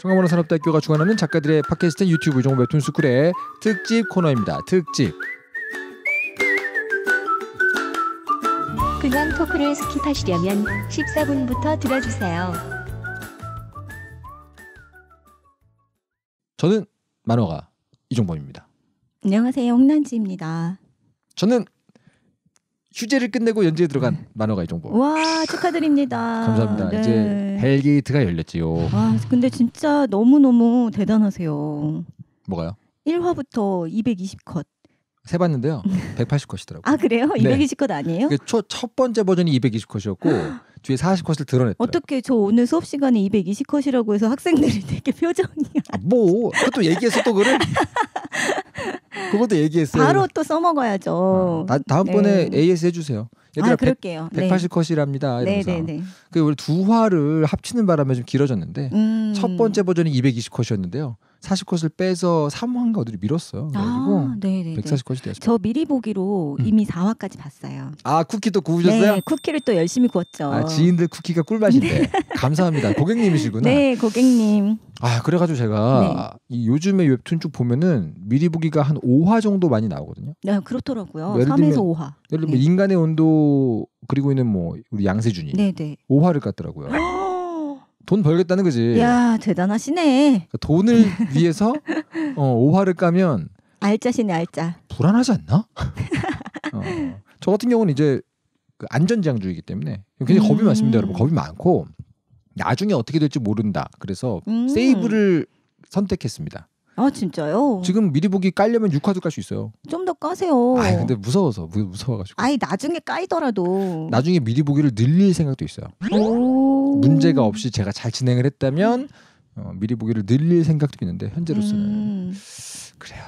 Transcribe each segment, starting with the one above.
청강문화산업대학교가 주관하는 작가들의 팟캐스트 유튜브 종합 웹툰 스쿨의 특집 코너입니다. 특집. 근황 토크를 스킵하시려면 14분부터 들어주세요. 저는 만화가 이종범입니다. 안녕하세요. 홍난지입니다. 저는 휴재를 끝내고 연재에 들어간 네. 만화가의 정보. 와 축하드립니다. 감사합니다. 네. 이제 헬게이트가 열렸지요. 와 아, 근데 진짜 너무 너무 대단하세요. 뭐가요? 1화부터 220컷. 세봤는데요. 180컷이더라고요. 아 그래요? 220컷 아니에요? 그 초첫 번째 버전이 220컷이었고 뒤에 40컷을 드러냈요 어떻게 저 오늘 수업 시간에 220컷이라고 해서 학생들이 되게 표정이 아, 뭐 그것도 얘기해서 또 그래? 그것도 얘기했어요. 바로 또 써먹어야죠. 아, 다음번에 네. AS 해주세요. 얘들아, 아, 그럴게요. 1 8 0컷이랍니다 네네네. 그 우리 두 화를 합치는 바람에 좀 길어졌는데 음... 첫 번째 버전이 220컷이었는데요. 40컷을 빼서 3화인가 어디로 밀었어요. 그래가지고 아, 140컷이 되었어저 미리 보기로 음. 이미 4화까지 봤어요. 아 쿠키도 구우셨어요? 네, 쿠키를 또 열심히 구웠죠. 아, 지인들 쿠키가 꿀맛인데 네. 감사합니다. 고객님이시구나. 네, 고객님. 아 그래가지고 제가 네. 이 요즘에 웹툰 쭉 보면은 미리 보기가 한 5화 정도 많이 나오거든요. 네, 그렇더라고요. 3에서 5화. 예를 들면 네. 인간의 온도 그리고 있는 뭐 우리 양세준이 네네. 5화를 갔더라고요. 돈 벌겠다는 거지. 야 대단하시네. 그러니까 돈을 위해서 어, 오화를 까면 알짜시네 알짜. 불안하지 않나? 어. 저 같은 경우는 이제 그안전지주이기 때문에 굉장히 겁이 음. 많습니다, 여러분. 겁이 많고 나중에 어떻게 될지 모른다. 그래서 음. 세이브를 선택했습니다. 아 진짜요? 지금 미리 보기 깔려면 6화도 깔 수 있어요. 좀 더 까세요. 아 근데 무서워서 무서워가지고. 아니 나중에 까이더라도. 나중에 미리 보기를 늘릴 생각도 있어요. 오. 문제가 없이 제가 잘 진행을 했다면 어, 미리 보기를 늘릴 생각도 있는데 현재로서는 음. 그래요.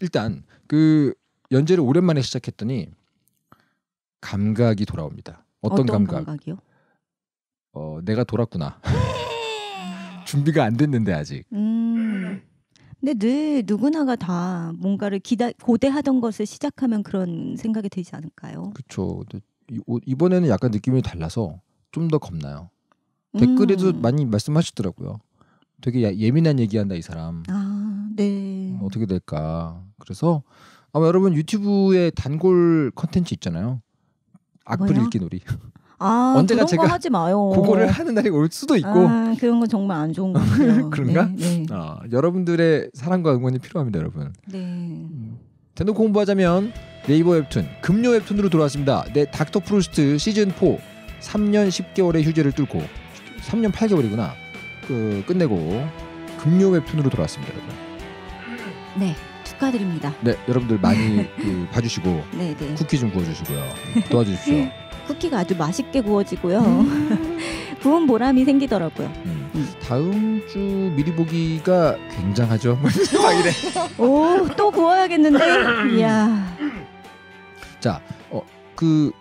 일단 그 연재를 오랜만에 시작했더니 감각이 돌아옵니다. 어떤, 어떤 감각? 감각이요? 어, 내가 돌았구나. 준비가 안 됐는데 아직. 음. 근데 늘 누구나가 다 뭔가를 기다 고대하던 것을 시작하면 그런 생각이 들지 않을까요? 그렇죠. 이번에는 약간 느낌이 달라서 좀 더 겁나요. 댓글에도 음. 많이 말씀하시더라고요. 되게 예민한 얘기한다 이 사람. 아, 네. 음, 어떻게 될까? 그래서 아마 여러분 유튜브에 단골 컨텐츠 있잖아요. 악플 읽기 놀이. 아, 언제가 제가 하지 마요. 그거를 하는 날이 올 수도 아, 있고. 아, 그런 건 정말 안 좋은 거예요. 그런가? 네, 네. 아, 여러분들의 사랑과 응원이 필요합니다, 여러분. 네. 음, 대놓고 공부하자면 네이버 웹툰 금요 웹툰으로 돌아왔습니다. 네, 닥터 프루스트 시즌 4 3년 10개월의 휴재를 뚫고 3년 8개월이구나. 그 끝내고 금요 웹툰으로 돌아왔습니다, 여러분. 네. 축하드립니다. 네, 여러분들 많이 그, 봐주시고 네, 네. 쿠키 좀 구워주시고요. 도와주십시오. 쿠키가 아주 맛있게 구워지고요. 음. 구운 보람이 생기더라고요. 음. 음. 다음 주 미리 보기가 굉장하죠. 막 뭐 이래. 오, 또 구워야겠는데. 이야. 자, 어, 그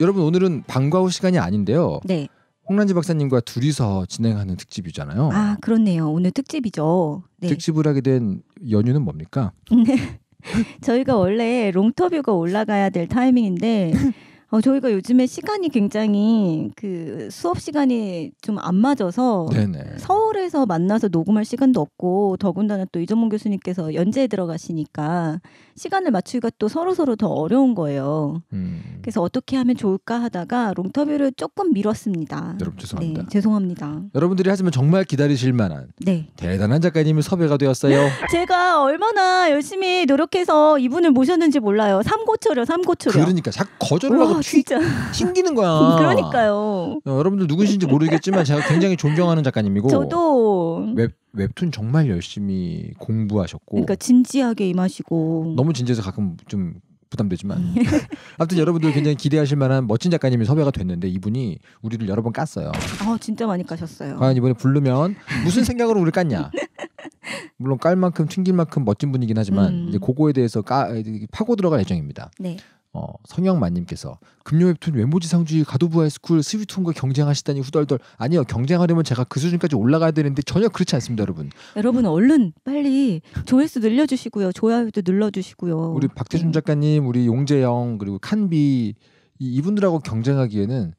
여러분 오늘은 방과 후 시간이 아닌데요. 네. 홍란지 박사님과 둘이서 진행하는 특집이잖아요. 아 그렇네요. 오늘 특집이죠. 네. 특집을 하게 된 연유는 뭡니까? 네. 저희가 원래 롱터뷰가 올라가야 될 타이밍인데 어, 저희가 요즘에 시간이 굉장히 그 수업 시간이 좀 안 맞아서 네네. 서울에서 만나서 녹음할 시간도 없고 더군다나 또 이정문 교수님께서 연재에 들어가시니까 시간을 맞추기가 또 서로 서로 더 어려운 거예요. 음. 그래서 어떻게 하면 좋을까 하다가 롱터뷰를 조금 미뤘습니다. 여러분 죄송합니다. 네, 죄송합니다. 여러분들이 하지만 정말 기다리실 만한 네. 대단한 작가님이 섭외가 되었어요. 제가 얼마나 열심히 노력해서 이분을 모셨는지 몰라요. 삼고초려 삼고초려. 그러니까 자 거절을 하고 아, 진짜 튕기는 거야. 그러니까요. 어, 여러분들 누구신지 모르겠지만 제가 굉장히 존경하는 작가님이고 저도 웹 웹툰 정말 열심히 공부하셨고 그러니까 진지하게 임하시고 너무 진지해서 가끔 좀 부담되지만 아무튼 여러분들 굉장히 기대하실 만한 멋진 작가님이 섭외가 됐는데 이분이 우리를 여러 번 깠어요. 아 진짜 많이 까셨어요. 과연 이번에 부르면 무슨 생각으로 우리 깠냐? 물론 깔 만큼 튕길 만큼 멋진 분이긴 하지만 음. 이제 그거에 대해서 까 파고 들어갈 예정입니다. 네. 어, 성영만님께서 금요 웹툰 외모지상주의 가도부하의 스쿨 스위툰과 경쟁하시다니 후덜덜 아니요 경쟁하려면 제가 그 수준까지 올라가야 되는데 전혀 그렇지 않습니다 여러분 여러분 얼른 빨리 조회수 늘려주시고요 좋아요도 눌러주시고요 우리 박태준 네. 작가님 우리 용재영 그리고 칸비 이, 분들하고 경쟁하기에는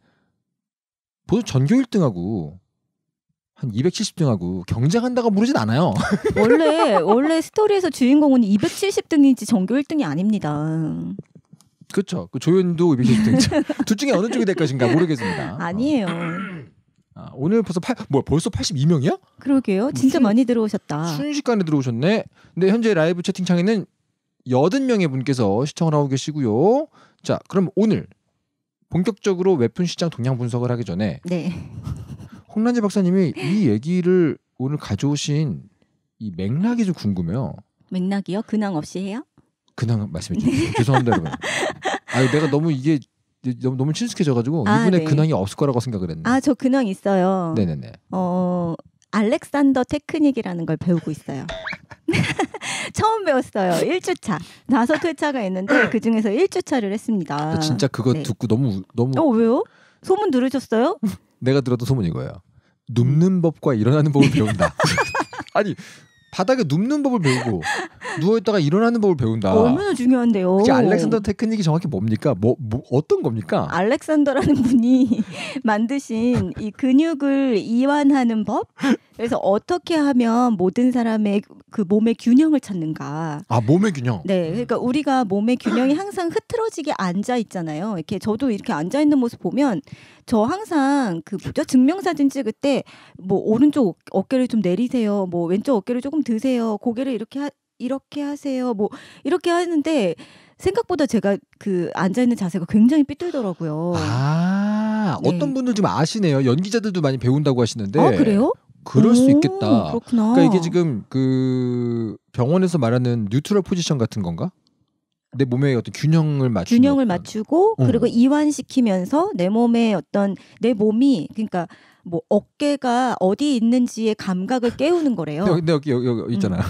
보통 전교 1등하고 한 270등하고 경쟁한다고 부르진 않아요. 원래 원래 스토리에서 주인공은 2 7 0등인지 전교 1등이 아닙니다. 그렇죠. 그 조연도 2 7 0등이둘 중에 어느 쪽이 될 것인가 모르겠습니다. 어. 아니에요. 아, 오늘 벌써 팔, 뭐 벌써 82명이야? 그러게요. 진짜 무 많이 들어오셨다. 순식간에 들어오셨네. 근데 현재 라이브 채팅창에는 80명의 분께서 시청을 하고 계시고요. 자, 그럼 오늘 본격적으로 웹툰 시장 동향 분석을 하기 전에 네. 홍란재 박사님이 이 얘기를 오늘 가져오신 이 맥락이 좀 궁금해요. 맥락이요? 근황 없이 해요? 근황 말씀해 주세요. 죄송합니다, 여러분. 아 내가 너무 이게 너무 너무 친숙해져가지고 아, 이분의 네. 근황이 없을 거라고 생각을 했네. 아저 근황 있어요. 네네네. 어 알렉산더 테크닉이라는 걸 배우고 있어요. 처음 배웠어요. 1주차. 다섯 회차가 있는데 그 중에서 1주차를 했습니다. 진짜 그거 네. 듣고 너무 너무 어 왜요? 소문 들으셨어요? 내가 들어도 소문 이거예요. 눕는 법과 일어나는 법을 배운다. 아니 바닥에 눕는 법을 배우고 누워 있다가 일어나는 법을 배운다. 얼마나 중요한데요. 그 알렉산더 테크닉이 정확히 뭡니까? 뭐, 뭐 어떤 겁니까? 알렉산더라는 분이 만드신 이 근육을 이완하는 법? 그래서 어떻게 하면 모든 사람의 그 몸의 균형을 찾는가. 아, 몸의 균형. 네. 그러니까 우리가 몸의 균형이 항상 흐트러지게 앉아 있잖아요. 이렇게 저도 이렇게 앉아 있는 모습 보면 저 항상 그 뭐죠? 증명사진 찍을 때 뭐 오른쪽 어깨를 좀 내리세요. 뭐 왼쪽 어깨를 조금 드세요. 고개를 이렇게 하, 이렇게 하세요. 뭐 이렇게 하는데 생각보다 제가 그 앉아 있는 자세가 굉장히 삐뚤더라고요. 아, 네. 어떤 분들 좀 아시네요. 연기자들도 많이 배운다고 하시는데. 아, 그래요? 그럴 수 있겠다. 그렇구나. 그러니까 이게 지금 그 병원에서 말하는 뉴트럴 포지션 같은 건가? 내 몸의 어떤 균형을 맞추 균형을 맞추고 어. 그리고 이완시키면서 내 몸의 어떤 내 몸이 그러니까 뭐 어깨가 어디 있는지의 감각을 깨우는 거래요. 근데 네, 네, 여기 여기, 여기 음. 있잖아. 음.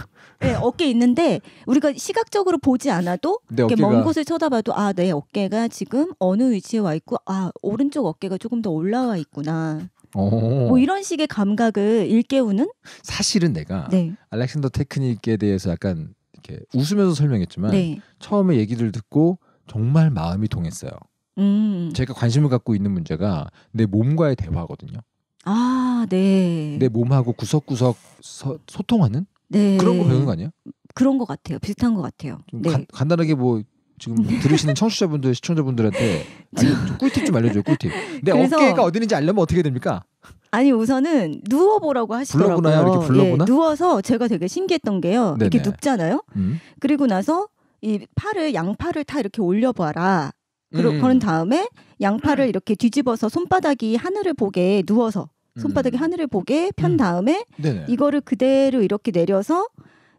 네, 어깨 있는데 우리가 시각적으로 보지 않아도 네, 이렇게 먼 곳을 쳐다봐도 아내 어깨가 지금 어느 위치에 와 있고 아 오른쪽 어깨가 조금 더 올라와 있구나. 뭐 이런 식의 감각을 일깨우는 사실은 내가 네. 알렉산더 테크닉에 대해서 약간 이렇게 웃으면서 설명했지만 네. 처음에 얘기를 듣고 정말 마음이 동했어요. 음. 제가 관심을 갖고 있는 문제가 내 몸과의 대화거든요. 아, 네. 내 몸하고 구석구석 서, 소통하는 네. 그런 거 배우는 거 아니에요? 그런 것 같아요. 비슷한 것 같아요. 네. 간, 간단하게 뭐 지금 뭐 들으시는 청취자분들 시청자분들한테 좀 꿀팁 좀 알려줘요 꿀팁 내 어깨가 어디 있는지 알려면 어떻게 됩니까? 아니 우선은 누워보라고 하시더라고요 불러보나요? 이렇게 불러보나? 예, 누워서 제가 되게 신기했던 게요 네네. 이렇게 눕잖아요 음. 그리고 나서 이 팔을 양팔을 다 이렇게 올려봐라 그러, 음. 그런 다음에 양팔을 음. 이렇게 뒤집어서 손바닥이 하늘을 보게 누워서 손바닥이 음. 하늘을 보게 편 음. 다음에 네 이거를 그대로 이렇게 내려서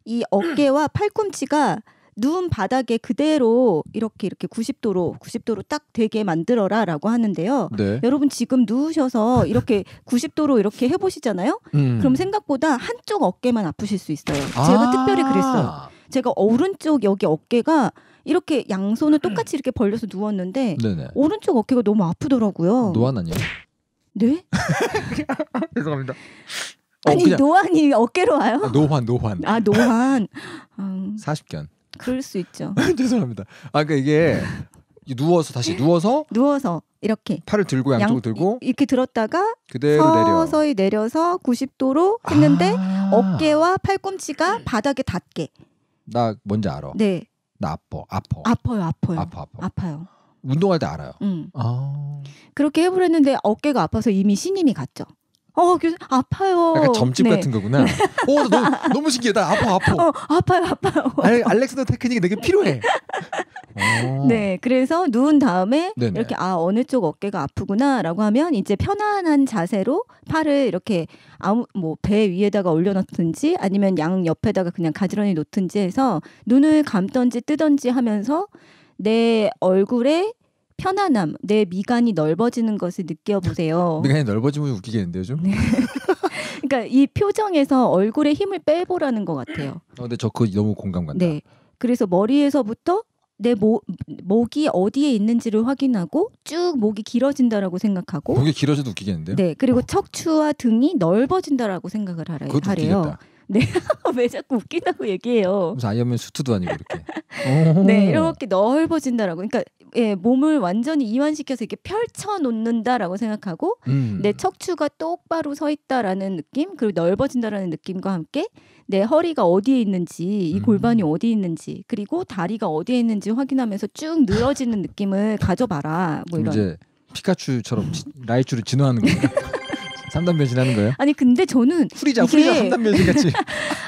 이 어깨와 팔꿈치가 누운 바닥에 그대로 이렇게 이렇게 90도로 90도로 딱 되게 만들어라라고 하는데요. 네. 여러분 지금 누우셔서 이렇게 90도로 이렇게 해보시잖아요. 음. 그럼 생각보다 한쪽 어깨만 아프실 수 있어요. 아~ 제가 특별히 그랬어요. 제가 오른쪽 여기 어깨가 이렇게 양손을 음. 똑같이 이렇게 벌려서 누웠는데 네네. 오른쪽 어깨가 너무 아프더라고요. 노안 아니에요? 네? 죄송합니다. 아니 어, 노안이 어깨로 와요? 아, 노환 노환. 아 노환. 40견. 음. 그럴 수 있죠. 죄송합니다. 아 그러니까 이게 누워서 다시 누워서 누워서 이렇게 팔을 들고 양쪽 양, 들고 이, 렇게 들었다가 그대로 서서히 내려. 서 90도로 했는데 아~ 어깨와 팔꿈치가 바닥에 닿게. 나 뭔지 알아. 네. 나 아파. 아파. 아파요. 아파요. 아파. 아파. 아파요. 운동할 때 알아요. 음. 아~ 그렇게 해보려는데 어깨가 아파서 이미 신임이 갔죠. 어, 교수 아파요. 약간 점집 네. 같은 거구나. 네. 어 너, 너무 신기해. 나 아파, 아파. 어, 아파요, 아파요. 알, 알렉스더 테크닉이 되게 필요해. 어. 네, 그래서 누운 다음에 네네. 이렇게 아 어느 쪽 어깨가 아프구나라고 하면 이제 편안한 자세로 팔을 이렇게 아무 뭐 배 위에다가 올려놓든지 아니면 양 옆에다가 그냥 가지런히 놓든지 해서 눈을 감던지 뜨던지 하면서 내 얼굴에 편안함, 내 미간이 넓어지는 것을 느껴보세요. 미간이 넓어지면 웃기겠는데요, 좀? 네. 그러니까 이 표정에서 얼굴에 힘을 빼보라는 것 같아요. 어, 근데 저그 너무 공감 간다. 네. 그래서 머리에서부터 내 모, 목이 어디에 있는지를 확인하고 쭉 목이 길어진다라고 생각하고 목이 길어져도 웃기겠는데요? 네. 그리고 어. 척추와 등이 넓어진다라고 생각을 하래 그것도 하래요. 웃기겠다. 네. 왜 자꾸 웃기다고 얘기해요. 무슨 아이언맨 수트도 아니고 이렇게. 네, 어. 이렇게 넓어진다라고. 그러니까 예, 몸을 완전히 이완시켜서 이렇게 펼쳐 놓는다라고 생각하고 음. 내 척추가 똑바로 서 있다라는 느낌 그리고 넓어진다라는 느낌과 함께 내 허리가 어디에 있는지 이 음. 골반이 음. 어디에 있는지 그리고 다리가 어디에 있는지 확인하면서 쭉 늘어지는 느낌을 가져봐라 뭐 이런 피카츄처럼 라이츄를 진화하는 거예요. 3단 변신하는 거예요? 아니 근데 저는 후리자 이게... 후리자 3단 변신 같이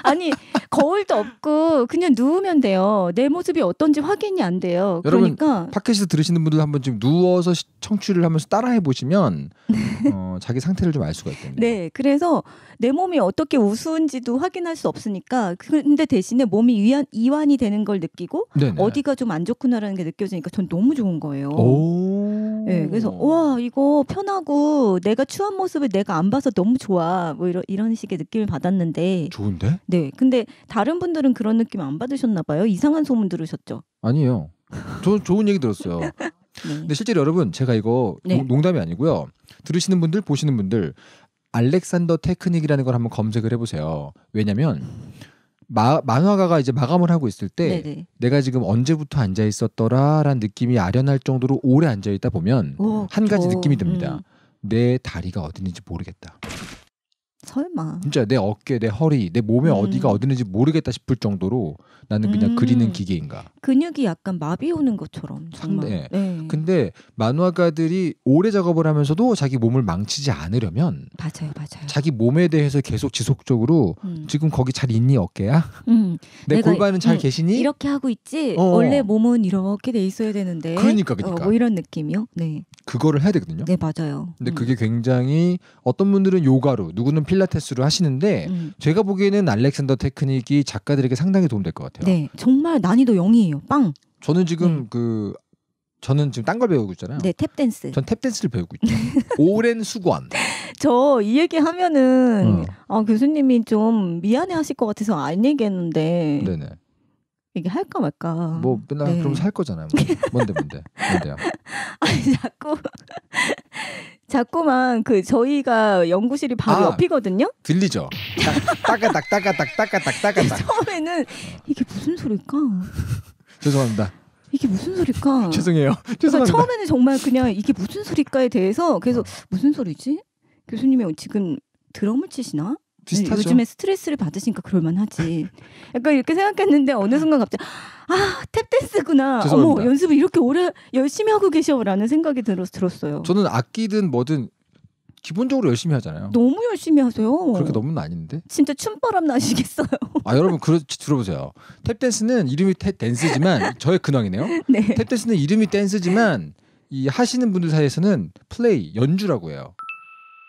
아니 거울도 없고 그냥 누우면 돼요. 내 모습이 어떤지 확인이 안 돼요. 여러분, 그러니까 팟캐스트 들으시는 분들 한번 지금 누워서 청취를 하면서 따라해 보시면 어, 자기 상태를 좀 알 수가 있거든요. 네, 그래서 내 몸이 어떻게 우스운지도 확인할 수 없으니까 근데 대신에 몸이 위안, 이완이 되는 걸 느끼고 네네. 어디가 좀 안 좋구나라는 게 느껴지니까 전 너무 좋은 거예요. 오. 그래서 음. 와 이거 편하고 내가 추한 모습을 내가 안 봐서 너무 좋아 뭐 이런 이런 식의 느낌을 받았는데 좋은데? 네. 근데 다른 분들은 그런 느낌 안 받으셨나 봐요. 이상한 소문 들으셨죠? 아니에요. 저 좋은 얘기 들었어요. 네. 근데 실제로 여러분 제가 이거 네. 농담이 아니고요. 들으시는 분들 보시는 분들 알렉산더 테크닉이라는 걸 한번 검색을 해보세요. 왜냐면 마, 만화가가 이제 마감을 하고 있을 때 네네. 내가 지금 언제부터 앉아 있었더라라는 느낌이 아련할 정도로 오래 앉아 있다 보면 오, 한 가지 느낌이 듭니다. 음. 내 다리가 어디 있는지 모르겠다. 설마. 진짜 내 어깨, 내 허리, 내 몸에 음. 어디가 어디는지 모르겠다 싶을 정도로 나는 그냥 음. 그리는 기계인가. 근육이 약간 마비 오는 것처럼. 정말. 상대. 예. 네. 근데 만화가들이 오래 작업을 하면서도 자기 몸을 망치지 않으려면 맞아요, 맞아요. 자기 몸에 대해서 계속 지속적으로 음. 지금 거기 잘 있니 어깨야? 음. 내 골반은 잘 음, 계시니? 이렇게 하고 있지. 어. 원래 몸은 이렇게 돼 있어야 되는데. 그러니까 그러니까. 어, 뭐 이런 느낌이요. 네. 그거를 해야 되거든요. 네, 맞아요. 근데 음. 그게 굉장히 어떤 분들은 요가로, 누구는 필 필라테스로 하시는데 음. 제가 보기에는 알렉산더 테크닉이 작가들에게 상당히 도움될 것 같아요. 네, 정말 난이도 0이에요. 빵. 저는 지금 네. 그 저는 지금 딴 걸 배우고 있잖아요. 네, 탭 댄스. 전탭 댄스를 배우고 있죠. 오랜 수건. 저이 얘기 하면은 음. 아, 교수님이 좀 미안해하실 것 같아서 안 얘기했는데. 네네. 이게 할까 말까. 뭐 맨날 네. 그럼 살 거잖아요. 뭐. 뭔데 뭔데 뭔데요. 아니 자꾸 자꾸만 그 저희가 연구실이 바로 아, 옆이거든요. 들리죠. 따까닥 따까닥 따까닥 따까닥. 처음에는 이게 무슨 소리일까? 죄송합니다. 이게 무슨 소리일까? 죄송해요. 그러니까 처음에는 정말 그냥 이게 무슨 소리일까에 대해서 계속 무슨 소리지? 교수님이 지금 드럼을 치시나? 네, 비슷하죠. 요즘에 스트레스를 받으시니까 그럴만하지. 약간 이렇게 생각했는데 어느 순간 갑자기 아 탭댄스구나. 어머 연습을 이렇게 오래 열심히 하고 계셔라는 생각이 들었, 들었어요. 저는 악기든 뭐든 기본적으로 열심히 하잖아요. 너무 열심히 하세요. 그렇게 너무는 아닌데. 진짜 춤바람 나시겠어요. 아 여러분 그러 들어보세요. 탭댄스는 이름이 탭댄스지만 저의 근황이네요. 네. 탭댄스는 이름이 댄스지만 이 하시는 분들 사이에서는 플레이 연주라고 해요.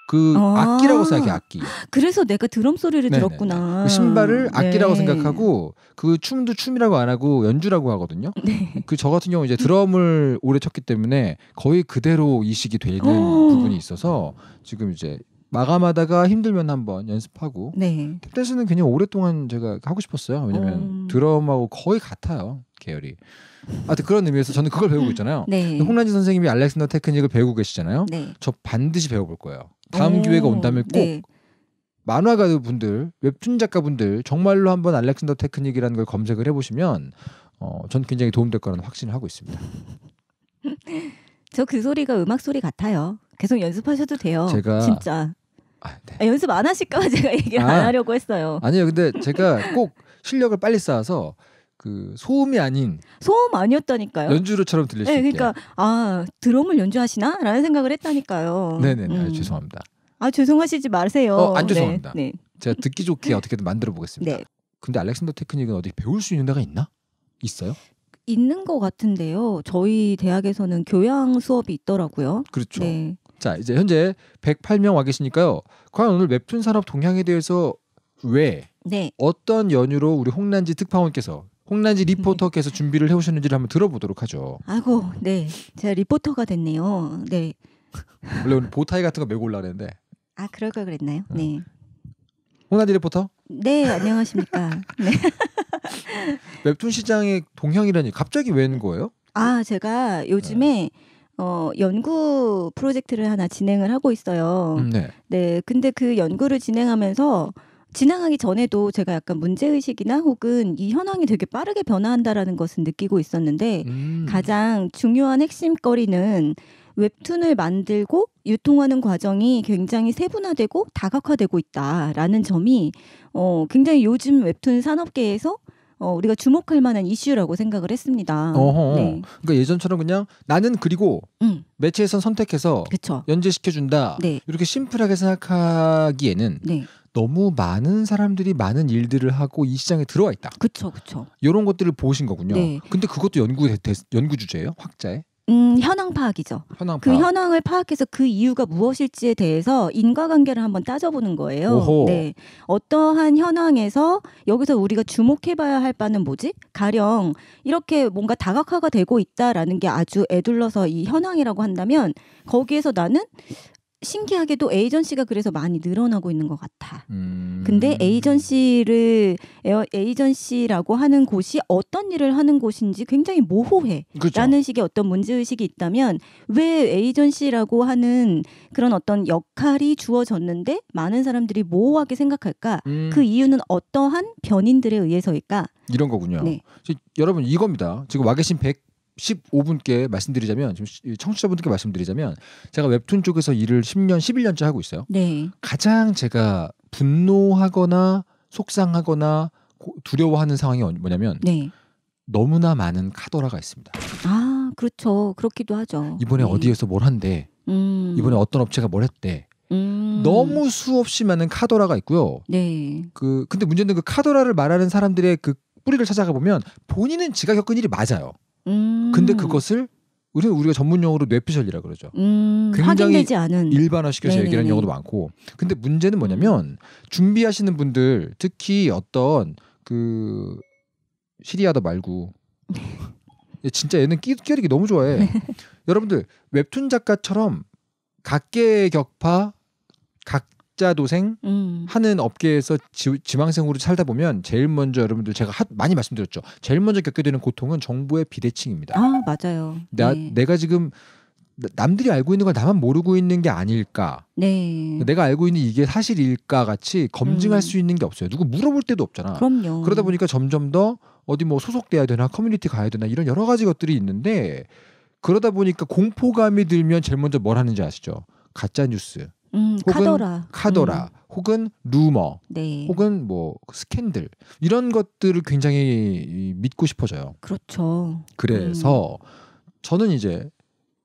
그 아~ 악기라고 생각해 악기. 그래서 내가 드럼 소리를 네네. 들었구나. 그 신발을 네. 악기라고 네. 생각하고 그 춤도 춤이라고 안 하고 연주라고 하거든요. 네. 그저 같은 경우 이제 드럼을 오래 쳤기 때문에 거의 그대로 이식이 되는 어. 부분이 있어서 지금 이제 마감하다가 힘들면 한번 연습하고 네. 탭댄스는 그냥 오랫동안 제가 하고 싶었어요. 왜냐면 음. 드럼하고 거의 같아요 계열이. 아무튼 그런 의미에서 저는 그걸 배우고 있잖아요. 네. 홍란지 선생님이 알렉산더 테크닉을 배우고 계시잖아요. 네. 저 반드시 배워볼 거예요. 다음 오. 어, 기회가 온다면 꼭 네. 만화가 분들, 웹툰 작가분들 정말로 한번 알렉산더 테크닉이라는 걸 검색을 해보시면 어, 전 굉장히 도움될 거라는 확신을 하고 있습니다. 저 그 소리가 음악 소리 같아요. 계속 연습하셔도 돼요. 제가 진짜 아, 네. 아, 연습 안 하실까봐 제가 얘기를 아, 안 하려고 했어요. 아니요, 근데 제가 꼭 실력을 빨리 쌓아서 그 소음이 아닌 소음 아니었다니까요. 연주로처럼 들릴 네, 수 있게. 그러니까 아 드럼을 연주하시나라는 생각을 했다니까요. 네네네 음. 죄송합니다. 아 죄송하시지 마세요. 어, 안 죄송합니다. 네, 네. 제가 듣기 좋게 네. 어떻게든 만들어 보겠습니다. 네. 근데 알렉산더 테크닉은 어디 배울 수 있는 데가 있나? 있어요? 있는 것 같은데요. 저희 대학에서는 교양 수업이 있더라고요. 그렇죠. 네. 자 이제 현재 108명 와 계시니까요. 과연 오늘 웹툰 산업 동향에 대해서 왜 네. 어떤 연유로 우리 홍란지 특파원께서 홍란지 네. 리포터께서 준비를 해오셨는지를 한번 들어보도록 하죠. 아고, 네, 제가 리포터가 됐네요. 네. 원래 오늘 보타이 같은 거 메고 올라 는데 아, 그럴 걸 그랬나요? 응. 음. 네. 홍란지 리포터. 네, 안녕하십니까. 네. 웹툰 시장의 동향이라니 갑자기 웬 거예요? 아, 제가 요즘에 네. 어, 연구 프로젝트를 하나 진행을 하고 있어요. 음, 네. 네. 근데 그 연구를 진행하면서 진행하기 전에도 제가 약간 문제 의식이나 혹은 이 현황이 되게 빠르게 변화한다라는 것은 느끼고 있었는데 음. 가장 중요한 핵심거리는 웹툰을 만들고 유통하는 과정이 굉장히 세분화되고 다각화되고 있다라는 점이 어 굉장히 요즘 웹툰 산업계에서 어, 우리가 주목할 만한 이슈라고 생각을 했습니다. 어허. 네. 그러니까 예전처럼 그냥 나는 그리고 음. 매체에선 선택해서 연재시켜준다. 네. 이렇게 심플하게 생각하기에는 네. 너무 많은 사람들이 많은 일들을 하고 이 시장에 들어와 있다. 그렇죠, 그렇죠. 이런 것들을 보신 거군요. 네. 근데 그것도 연구 연구 주제예요, 학자의? 음, 현황 파악이죠. 현황 그 파악. 그 현황을 파악해서 그 이유가 무엇일지에 대해서 인과관계를 한번 따져보는 거예요. 오호. 네. 어떠한 현황에서 여기서 우리가 주목해봐야 할 바는 뭐지? 가령 이렇게 뭔가 다각화가 되고 있다라는 게 아주 애둘러서 이 현황이라고 한다면 거기에서 나는 신기하게도 에이전시가 그래서 많이 늘어나고 있는 것 같아. 음. 근데 에이전시를 에이전시라고 하는 곳이 어떤 일을 하는 곳인지 굉장히 모호해. 그렇죠. 라는 식의 어떤 문제 의식이 있다면 왜 에이전시라고 하는 그런 어떤 역할이 주어졌는데 많은 사람들이 모호하게 생각할까? 음. 그 이유는 어떠한 변인들에 의해서일까? 이런 거군요. 네. 여러분 이겁니다. 지금 와 계신 1 15분께 말씀드리자면 지금 청취자분들께 말씀드리자면 제가 웹툰 쪽에서 일을 10년, 11년째 하고 있어요. 네. 가장 제가 분노하거나 속상하거나 두려워하는 상황이 뭐냐면 네. 너무나 많은 카더라가 있습니다. 아, 그렇죠. 그렇기도 하죠. 이번에 네. 어디에서 뭘 한대. 음. 이번에 어떤 업체가 뭘 했대. 음. 너무 수없이 많은 카더라가 있고요. 네. 그 근데 문제는 그 카더라를 말하는 사람들의 그 뿌리를 찾아가 보면 본인은 지가 겪은 그 일이 맞아요. 음. 근데 그것을 우리는 우리가 전문 용어로 뇌피셜이라 그러죠. 음, 굉장히 일반화시켜서 네네네. 얘기하는 경우도 많고. 근데 문제는 뭐냐면 음. 준비하시는 분들 특히 어떤 그 시리아다 말고 진짜 얘는 끼, 끼어리기 너무 좋아해. 네. 여러분들 웹툰 작가처럼 각계 격파 각 학자 도생 음. 하는 업계에서 지, 망생으로 살다 보면 제일 먼저 여러분들 제가 하, 많이 말씀드렸죠. 제일 먼저 겪게 되는 고통은 정부의 비대칭입니다. 아 맞아요. 나, 네. 내가 지금 남들이 알고 있는 걸 나만 모르고 있는 게 아닐까? 네. 내가 알고 있는 이게 사실일까 같이 검증할 음. 수 있는 게 없어요. 누구 물어볼 때도 없잖아. 그럼요. 그러다 보니까 점점 더 어디 뭐 소속돼야 되나 커뮤니티 가야 되나 이런 여러 가지 것들이 있는데 그러다 보니까 공포감이 들면 제일 먼저 뭘 하는지 아시죠? 가짜 뉴스. 음, 혹은 카더라, 카더라 음. 혹은 루머, 네. 혹은 뭐 스캔들 이런 것들을 굉장히 믿고 싶어져요. 그렇죠. 그래서 음. 저는 이제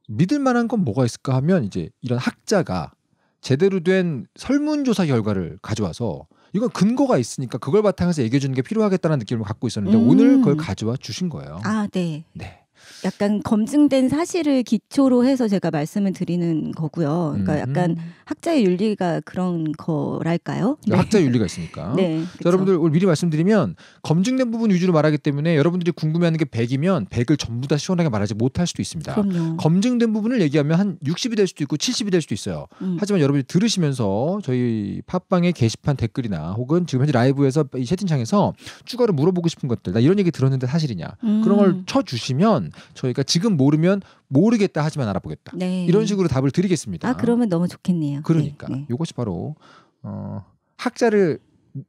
믿을 만한 건 뭐가 있을까 하면 이제 이런 학자가 제대로 된 설문조사 결과를 가져와서 이건 근거가 있으니까 그걸 바탕에서 얘기해 주는 게 필요하겠다는 느낌을 갖고 있었는데 음. 오늘 그걸 가져와 주신 거예요. 아, 네. 네. 약간 검증된 사실을 기초로 해서 제가 말씀을 드리는 거고요. 그러니까 약간 학자의 윤리가 그런 거랄까요? 그러니까 네. 학자의 윤리가 있으니까. 네, 자, 여러분들 오늘 미리 말씀드리면 검증된 부분 위주로 말하기 때문에 여러분들이 궁금해하는 게 100이면 100을 전부 다 시원하게 말하지 못할 수도 있습니다. 그럼요. 검증된 부분을 얘기하면 한 60이 될 수도 있고 70이 될 수도 있어요. 음. 하지만 여러분들 들으시면서 저희 팟빵의 게시판 댓글이나 혹은 지금 현재 라이브에서 이 채팅창에서 추가로 물어보고 싶은 것들 나 이런 얘기 들었는데 사실이냐 음. 그런 걸 쳐주시면 저희가 지금 모르면 모르겠다 하지만 알아보겠다. 네. 이런 식으로 답을 드리겠습니다. 아 그러면 너무 좋겠네요. 네, 그러니까 네, 네. 이것이 바로 어, 학자를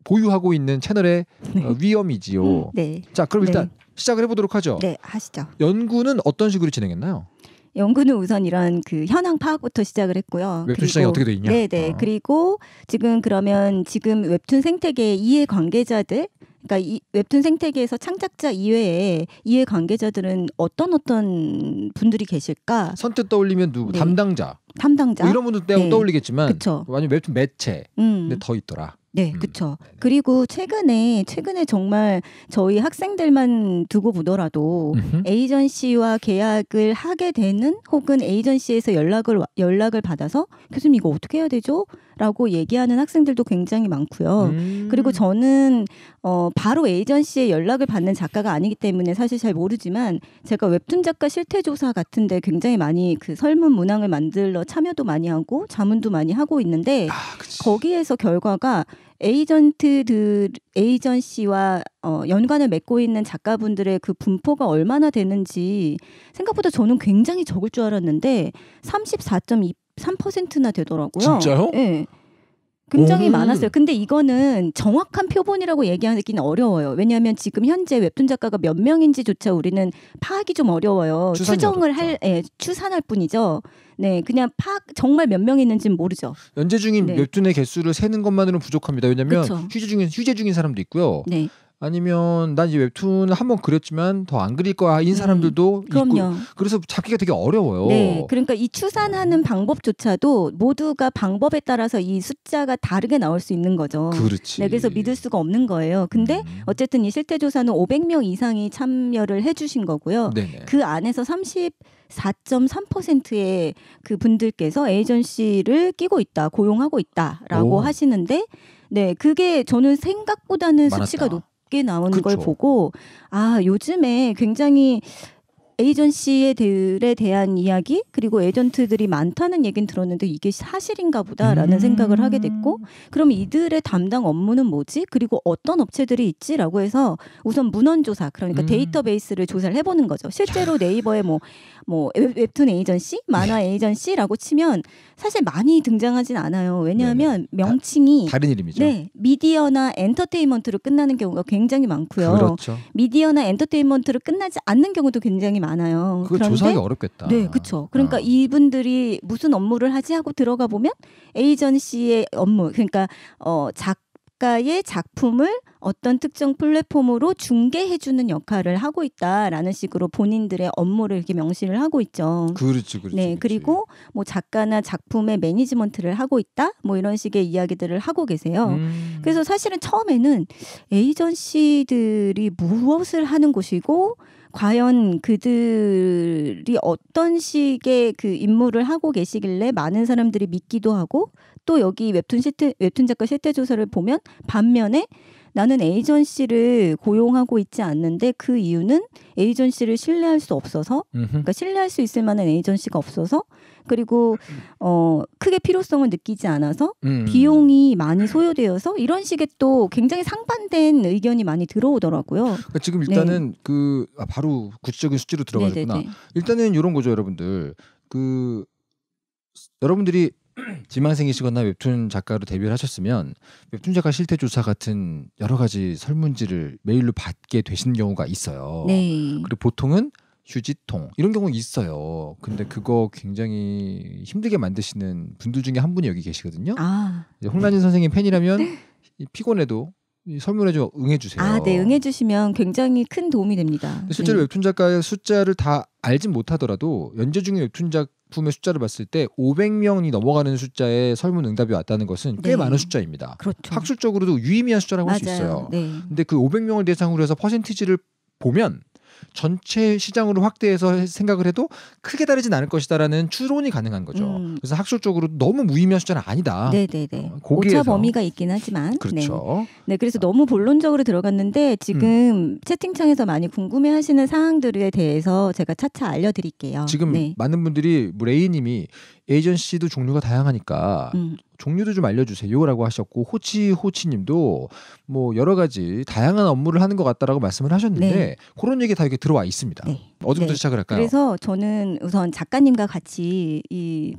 보유하고 있는 채널의 네. 어, 위험이지요. 음, 네. 자 그럼 일단 시작을 해보도록 하죠. 네 하시죠. 연구는 어떤 식으로 진행했나요? 연구는 우선 이런 그 현황 파악부터 시작을 했고요. 웹툰 시장이 어떻게 돼 있냐? 네네. 어. 그리고 지금 그러면 지금 웹툰 생태계 이해 관계자들 그러니까 이 웹툰 생태계에서 창작자 이외에 이해 관계자들은 어떤 어떤 분들이 계실까? 선뜻 떠올리면 누구 네. 담당자. 담당자. 뭐 이런 분들 네. 떠올리겠지만 그쵸. 완전 웹툰 매체. 음. 근데 더 있더라. 네, 그렇죠. 그리고 최근에 최근에 정말 저희 학생들만 두고 보더라도 음흠. 에이전시와 계약을 하게 되는 혹은 에이전시에서 연락을 연락을 받아서 교수님 이거 어떻게 해야 되죠? 라고 얘기하는 학생들도 굉장히 많고요. 음. 그리고 저는 어 바로 에이전시에 연락을 받는 작가가 아니기 때문에 사실 잘 모르지만 제가 웹툰 작가 실태 조사 같은 데 굉장히 많이 그 설문 문항을 만들러 참여도 많이 하고 자문도 많이 하고 있는데 아, 거기에서 결과가 에이전트들 에이전시와 어, 연관을 맺고 있는 작가분들의 그 분포가 얼마나 되는지 생각보다 저는 굉장히 적을 줄 알았는데 34.3%나 되더라고요. 진짜요? 네. 굉장히 오. 많았어요. 근데 이거는 정확한 표본이라고 얘기하기는 어려워요. 왜냐하면 지금 현재 웹툰 작가가 몇 명인지조차 우리는 파악이 좀 어려워요. 추정을 어렵죠. 할, 예, 추산할 뿐이죠. 네, 그냥 파악 정말 몇 명 있는지는 모르죠. 연재 중인 네. 웹툰의 개수를 세는 것만으로는 부족합니다. 왜냐하면 휴재 중인 휴재 중인 사람도 있고요. 네. 아니면 난 이제 웹툰 한번 그렸지만 더 안 그릴 거야 인 음, 사람들도 음, 그럼요. 있고 그래서 잡기가 되게 어려워요. 네, 그러니까 이 추산하는 방법조차도 모두가 방법에 따라서 이 숫자가 다르게 나올 수 있는 거죠. 그렇지. 네, 그래서 믿을 수가 없는 거예요. 근데 음. 어쨌든 이 실태 조사는 500명 이상이 참여를 해주신 거고요. 네네. 그 안에서 30 4.3%의 그 분들께서 에이전시를 끼고 있다, 고용하고 있다라고 오. 하시는데 네, 그게 저는 생각보다는 많았다. 수치가 높게 나오는 그쵸. 걸 보고 아, 요즘에 굉장히 에이전시에 대한 이야기 그리고 에이전트들이 많다는 얘기는 들었는데 이게 사실인가 보다라는 음. 생각을 하게 됐고 그럼 이들의 담당 업무는 뭐지 그리고 어떤 업체들이 있지라고 해서 우선 문헌 조사 그러니까 음. 데이터베이스를 조사를 해보는 거죠 실제로 네이버에 뭐뭐 뭐, 뭐 웹툰 에이전시 네. 만화 에이전시라고 치면 사실 많이 등장하진 않아요 왜냐하면 네네. 명칭이 다, 른 이름이죠 네 미디어나 엔터테인먼트로 끝나는 경우가 굉장히 많고요 그렇죠. 미디어나 엔터테인먼트로 끝나지 않는 경우도 굉장히 많아요. 않아요. 그 조사하기 어렵겠다. 네, 그렇죠. 그러니까 어. 이분들이 무슨 업무를 하지 하고 들어가 보면 에이전시의 업무, 그러니까 어, 작가의 작품을 어떤 특정 플랫폼으로 중개해주는 역할을 하고 있다라는 식으로 본인들의 업무를 이렇게 명시를 하고 있죠. 그렇지, 그렇지. 네, 그리고 뭐 작가나 작품의 매니지먼트를 하고 있다, 뭐 이런 식의 이야기들을 하고 계세요. 음. 그래서 사실은 처음에는 에이전시들이 무엇을 하는 곳이고 과연 그들이 어떤 식의 그 임무를 하고 계시길래 많은 사람들이 믿기도 하고 또 여기 웹툰 시트 웹툰 작가 실태 조사를 보면 반면에 나는 에이전시를 고용하고 있지 않는데 그 이유는 에이전시를 신뢰할 수 없어서 그러니까 신뢰할 수 있을 만한 에이전시가 없어서 그리고 어 크게 필요성을 느끼지 않아서 음. 비용이 많이 소요되어서 이런 식의 또 굉장히 상반된 의견이 많이 들어오더라고요. 그러니까 지금 일단은 네. 그 아, 바로 구체적인 수치로 들어가셨구나. 네, 네, 네. 일단은 이런 거죠, 여러분들. 그 여러분들이 지망생이시거나 웹툰 작가로 데뷔를 하셨으면 웹툰 작가 실태 조사 같은 여러 가지 설문지를 메일로 받게 되시는 경우가 있어요. 네. 그리고 보통은 휴지통 이런 경우 있어요. 근데 그거 굉장히 힘들게 만드시는 분들 중에 한 분이 여기 계시거든요. 아. 홍란진 네. 선생님 팬이라면 네. 피곤해도 설문에좀 응해주세요. 아, 네, 응해주시면 굉장히 큰 도움이 됩니다. 실제로 네. 웹툰 작가의 숫자를 다 알진 못하더라도 연재 중에 웹툰 작가 작품의 숫자를 봤을 때 500명이 넘어가는 숫자의 설문응답이 왔다는 것은 꽤 네. 많은 숫자입니다. 그렇죠. 학술적으로도 유의미한 숫자라고 할 수 있어요. 네. 근데 그 500명을 대상으로 해서 퍼센티지를 보면 전체 시장으로 확대해서 생각을 해도 크게 다르진 않을 것이다라는 추론이 가능한 거죠. 음. 그래서 학술적으로 너무 무의미한 숫자는 아니다. 네네네. 어, 고차 범위가 있긴 하지만 그렇죠. 네, 네 그래서 너무 본론적으로 들어갔는데 지금 음. 채팅창에서 많이 궁금해하시는 사항들에 대해서 제가 차차 알려드릴게요. 지금 네. 많은 분들이 뭐 레이님이 에이전시도 종류가 다양하니까 음. 종류도 좀 알려주세요라고 하셨고 호치 호치님도 뭐 여러 가지 다양한 업무를 하는 것 같다라고 말씀을 하셨는데 네. 그런 얘기 다 이렇게 들어와 있습니다. 네. 어디부터 네. 시작을 할까요? 그래서 저는 우선 작가님과 같이 이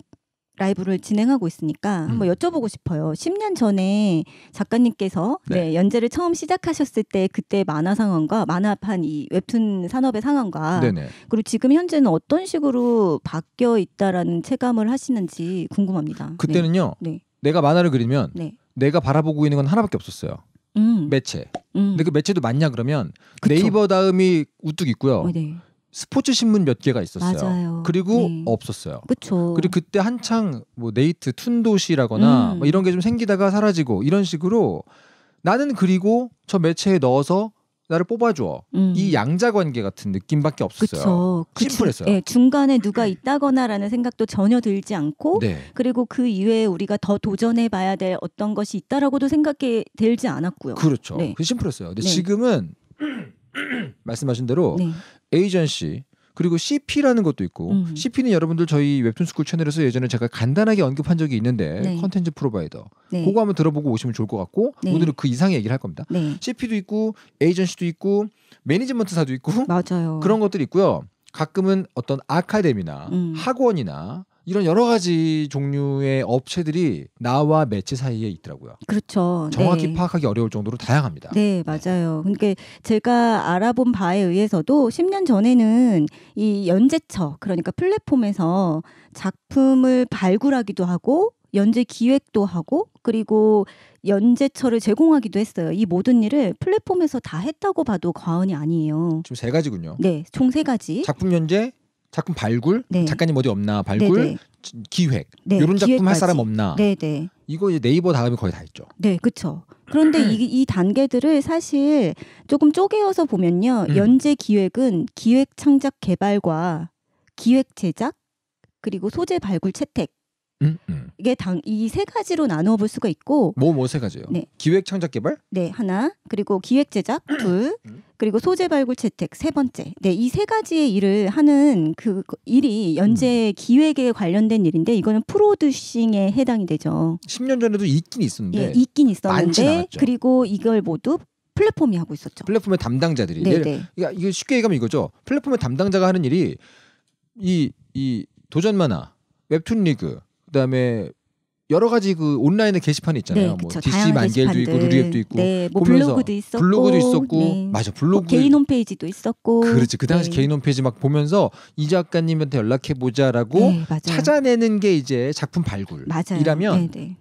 라이브를 진행하고 있으니까 한번 음. 여쭤보고 싶어요. 10년 전에 작가님께서 네. 네, 연재를 처음 시작하셨을 때 그때 만화 상황과 만화판 이 웹툰 산업의 상황과 네네. 그리고 지금 현재는 어떤 식으로 바뀌어 있다라는 체감을 하시는지 궁금합니다. 그때는요. 네. 네. 내가 만화를 그리면 네. 내가 바라보고 있는 건 하나밖에 없었어요. 음. 매체. 음. 근데 그 매체도 맞냐 그러면 그쵸. 네이버 다음이 우뚝 있고요. 어, 네. 스포츠 신문 몇 개가 있었어요. 맞아요. 그리고 네. 없었어요. 그렇 그리고 그때 한창 뭐 네이트 툰도시라거나 음. 뭐 이런 게 좀 생기다가 사라지고 이런 식으로 나는 그리고 저 매체에 넣어서 나를 뽑아줘 음. 이 양자 관계 같은 느낌밖에 없었어요. 그쵸. 그 심플했어요. 그 네, 중간에 누가 있다거나라는 생각도 전혀 들지 않고 네. 그리고 그 이외에 우리가 더 도전해 봐야 될 어떤 것이 있다라고도 생각이 들지 않았고요. 그렇죠. 네. 그 심플했어요. 근데 네. 지금은 말씀하신 대로 네. 에이전시 그리고 CP라는 것도 있고 음. CP는 여러분들 저희 웹툰 스쿨 채널에서 예전에 제가 간단하게 언급한 적이 있는데 네. 컨텐츠 프로바이더 네. 그거 한번 들어보고 오시면 좋을 것 같고 네. 오늘은 그 이상의 얘기를 할 겁니다. 네. CP도 있고 에이전시도 있고 매니지먼트사도 있고 맞아요. 그런 것들이 있고요. 가끔은 어떤 아카데미나 음. 학원이나 이런 여러 가지 종류의 업체들이 나와 매체 사이에 있더라고요. 그렇죠. 정확히 네. 파악하기 어려울 정도로 다양합니다. 네, 네. 맞아요. 그러니까 제가 알아본 바에 의해서도 10년 전에는 이 연재처 그러니까 플랫폼에서 작품을 발굴하기도 하고 연재 기획도 하고 그리고 연재처를 제공하기도 했어요. 이 모든 일을 플랫폼에서 다 했다고 봐도 과언이 아니에요. 지금 세 가지군요. 네, 총 세 가지. 작품 연재, 작품 발굴 네. 작가님 어디 없나 발굴 네네. 네. 기획 네, 이런 작품 기획까지. 할 사람 없나 네네. 네. 이거 이제 네이버 다음에 거의 다 있죠 네 그렇죠 그런데 이, 이 단계들을 사실 조금 쪼개어서 보면요 음. 연재 기획은 기획 창작 개발과 기획 제작 그리고 소재 발굴 채택 음, 음. 이게 당 이 세 가지로 나누어 볼 수가 있고 뭐 뭐 세 가지요? 네. 기획 창작 개발? 네, 하나. 그리고 기획 제작 음. 둘. 음. 그리고 소재 발굴 채택 세 번째. 네, 이 세 가지의 일을 하는 그 일이 연재 음. 기획에 관련된 일인데 이거는 프로듀싱에 해당이 되죠. 10년 전에도 있긴 있었는데. 예, 있긴 있었는데 그리고 이걸 모두 플랫폼이 하고 있었죠. 플랫폼의 담당자들이. 네, 네 그러니까 이게 쉽게 얘기하면 이거죠. 플랫폼의 담당자가 하는 일이 이 이 도전 만화, 웹툰 리그, 그다음에 여러 가지 그 온라인의 게시판이 있잖아요. 네, 뭐 DC 만겔도 있고 루리앱도 있고 네, 뭐 블로그도 있었고 블로그도 있었고 네. 맞아 블로그 뭐 개인 홈페이지도 있었고 그렇지 그 당시 네. 개인 홈페이지 막 보면서 이 작가님한테 연락해 보자라고 네, 찾아내는 게 이제 작품 발굴이라면 네, 네.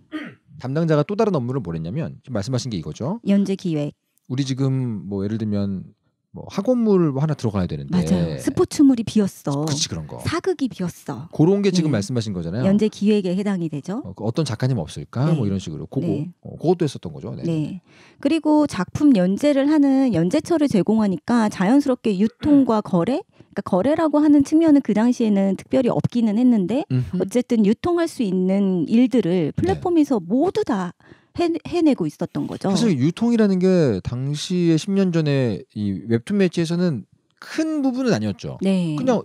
담당자가 또 다른 업무를 뭐랬냐면 지금 말씀하신 게 이거죠. 연재 기획 우리 지금 뭐 예를 들면 뭐 학원물 하나 들어가야 되는데 맞아요. 스포츠물이 비었어. 그렇지 그런 거. 사극이 비었어. 그런 게 지금 네. 말씀하신 거잖아요. 연재 기획에 해당이 되죠. 어, 그 떤 작가님 없을까? 네. 뭐 이런 식으로 그거 네. 어, 그것도 했었던 거죠. 네. 네. 그리고 작품 연재를 하는 연재처를 제공하니까 자연스럽게 유통과 거래 그러니까 거래라고 하는 측면은 그 당시에는 특별히 없기는 했는데 음흠. 어쨌든 유통할 수 있는 일들을 네. 플랫폼에서 모두 다 해, 내고 있었던 거죠. 사실 유통이라는 게 당시에 10년 전에 이 웹툰 매체에서는 큰 부분은 아니었죠. 네. 그냥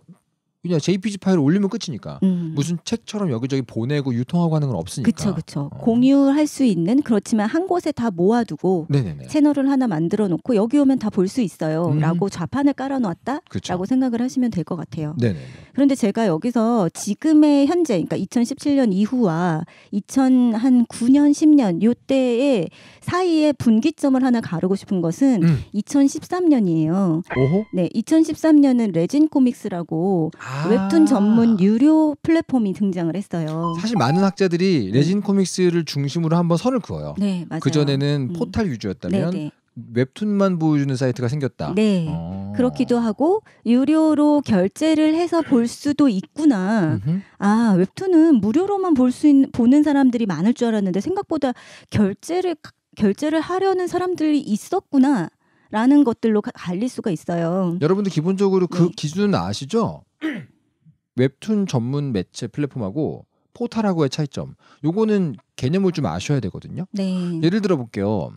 그냥 JPG 파일을 올리면 끝이니까 음. 무슨 책처럼 여기저기 보내고 유통하고 하는 건 없으니까. 그렇그렇 어. 공유할 수 있는 그렇지만 한 곳에 다 모아두고 네네네. 채널을 하나 만들어 놓고 여기 오면 다 볼 수 있어요.라고 음. 좌판을 깔아놓았다라고 생각을 하시면 될 것 같아요. 네네네. 그런데 제가 여기서 지금의 현재, 그러니까 2017년 이후와 2009년, 10년 요때의 사이에 분기점을 하나 가르고 싶은 것은 음. 2013년이에요. 오호? 네, 2013년은 레진 코믹스라고. 아. 아. 웹툰 전문 유료 플랫폼이 등장을 했어요. 사실 많은 학자들이 네. 레진 코믹스를 중심으로 한번 선을 그어요. 네, 맞아요. 그 전에는 음. 포탈 위주였다면 네네. 네. 웹툰만 보여주는 사이트가 생겼다. 네. 어. 그렇기도 하고 유료로 결제를 해서 볼 수도 있구나. 아 웹툰은 무료로만 볼수 보는 사람들이 많을 줄 알았는데 생각보다 결제를 결제를 하려는 사람들이 있었구나. 라는 것들로 갈릴 수가 있어요. 여러분들 기본적으로 그 네. 기준은 아시죠? 웹툰 전문 매체 플랫폼하고 포탈하고의 차이점. 요거는 개념을 좀 아셔야 되거든요. 네. 예를 들어 볼게요.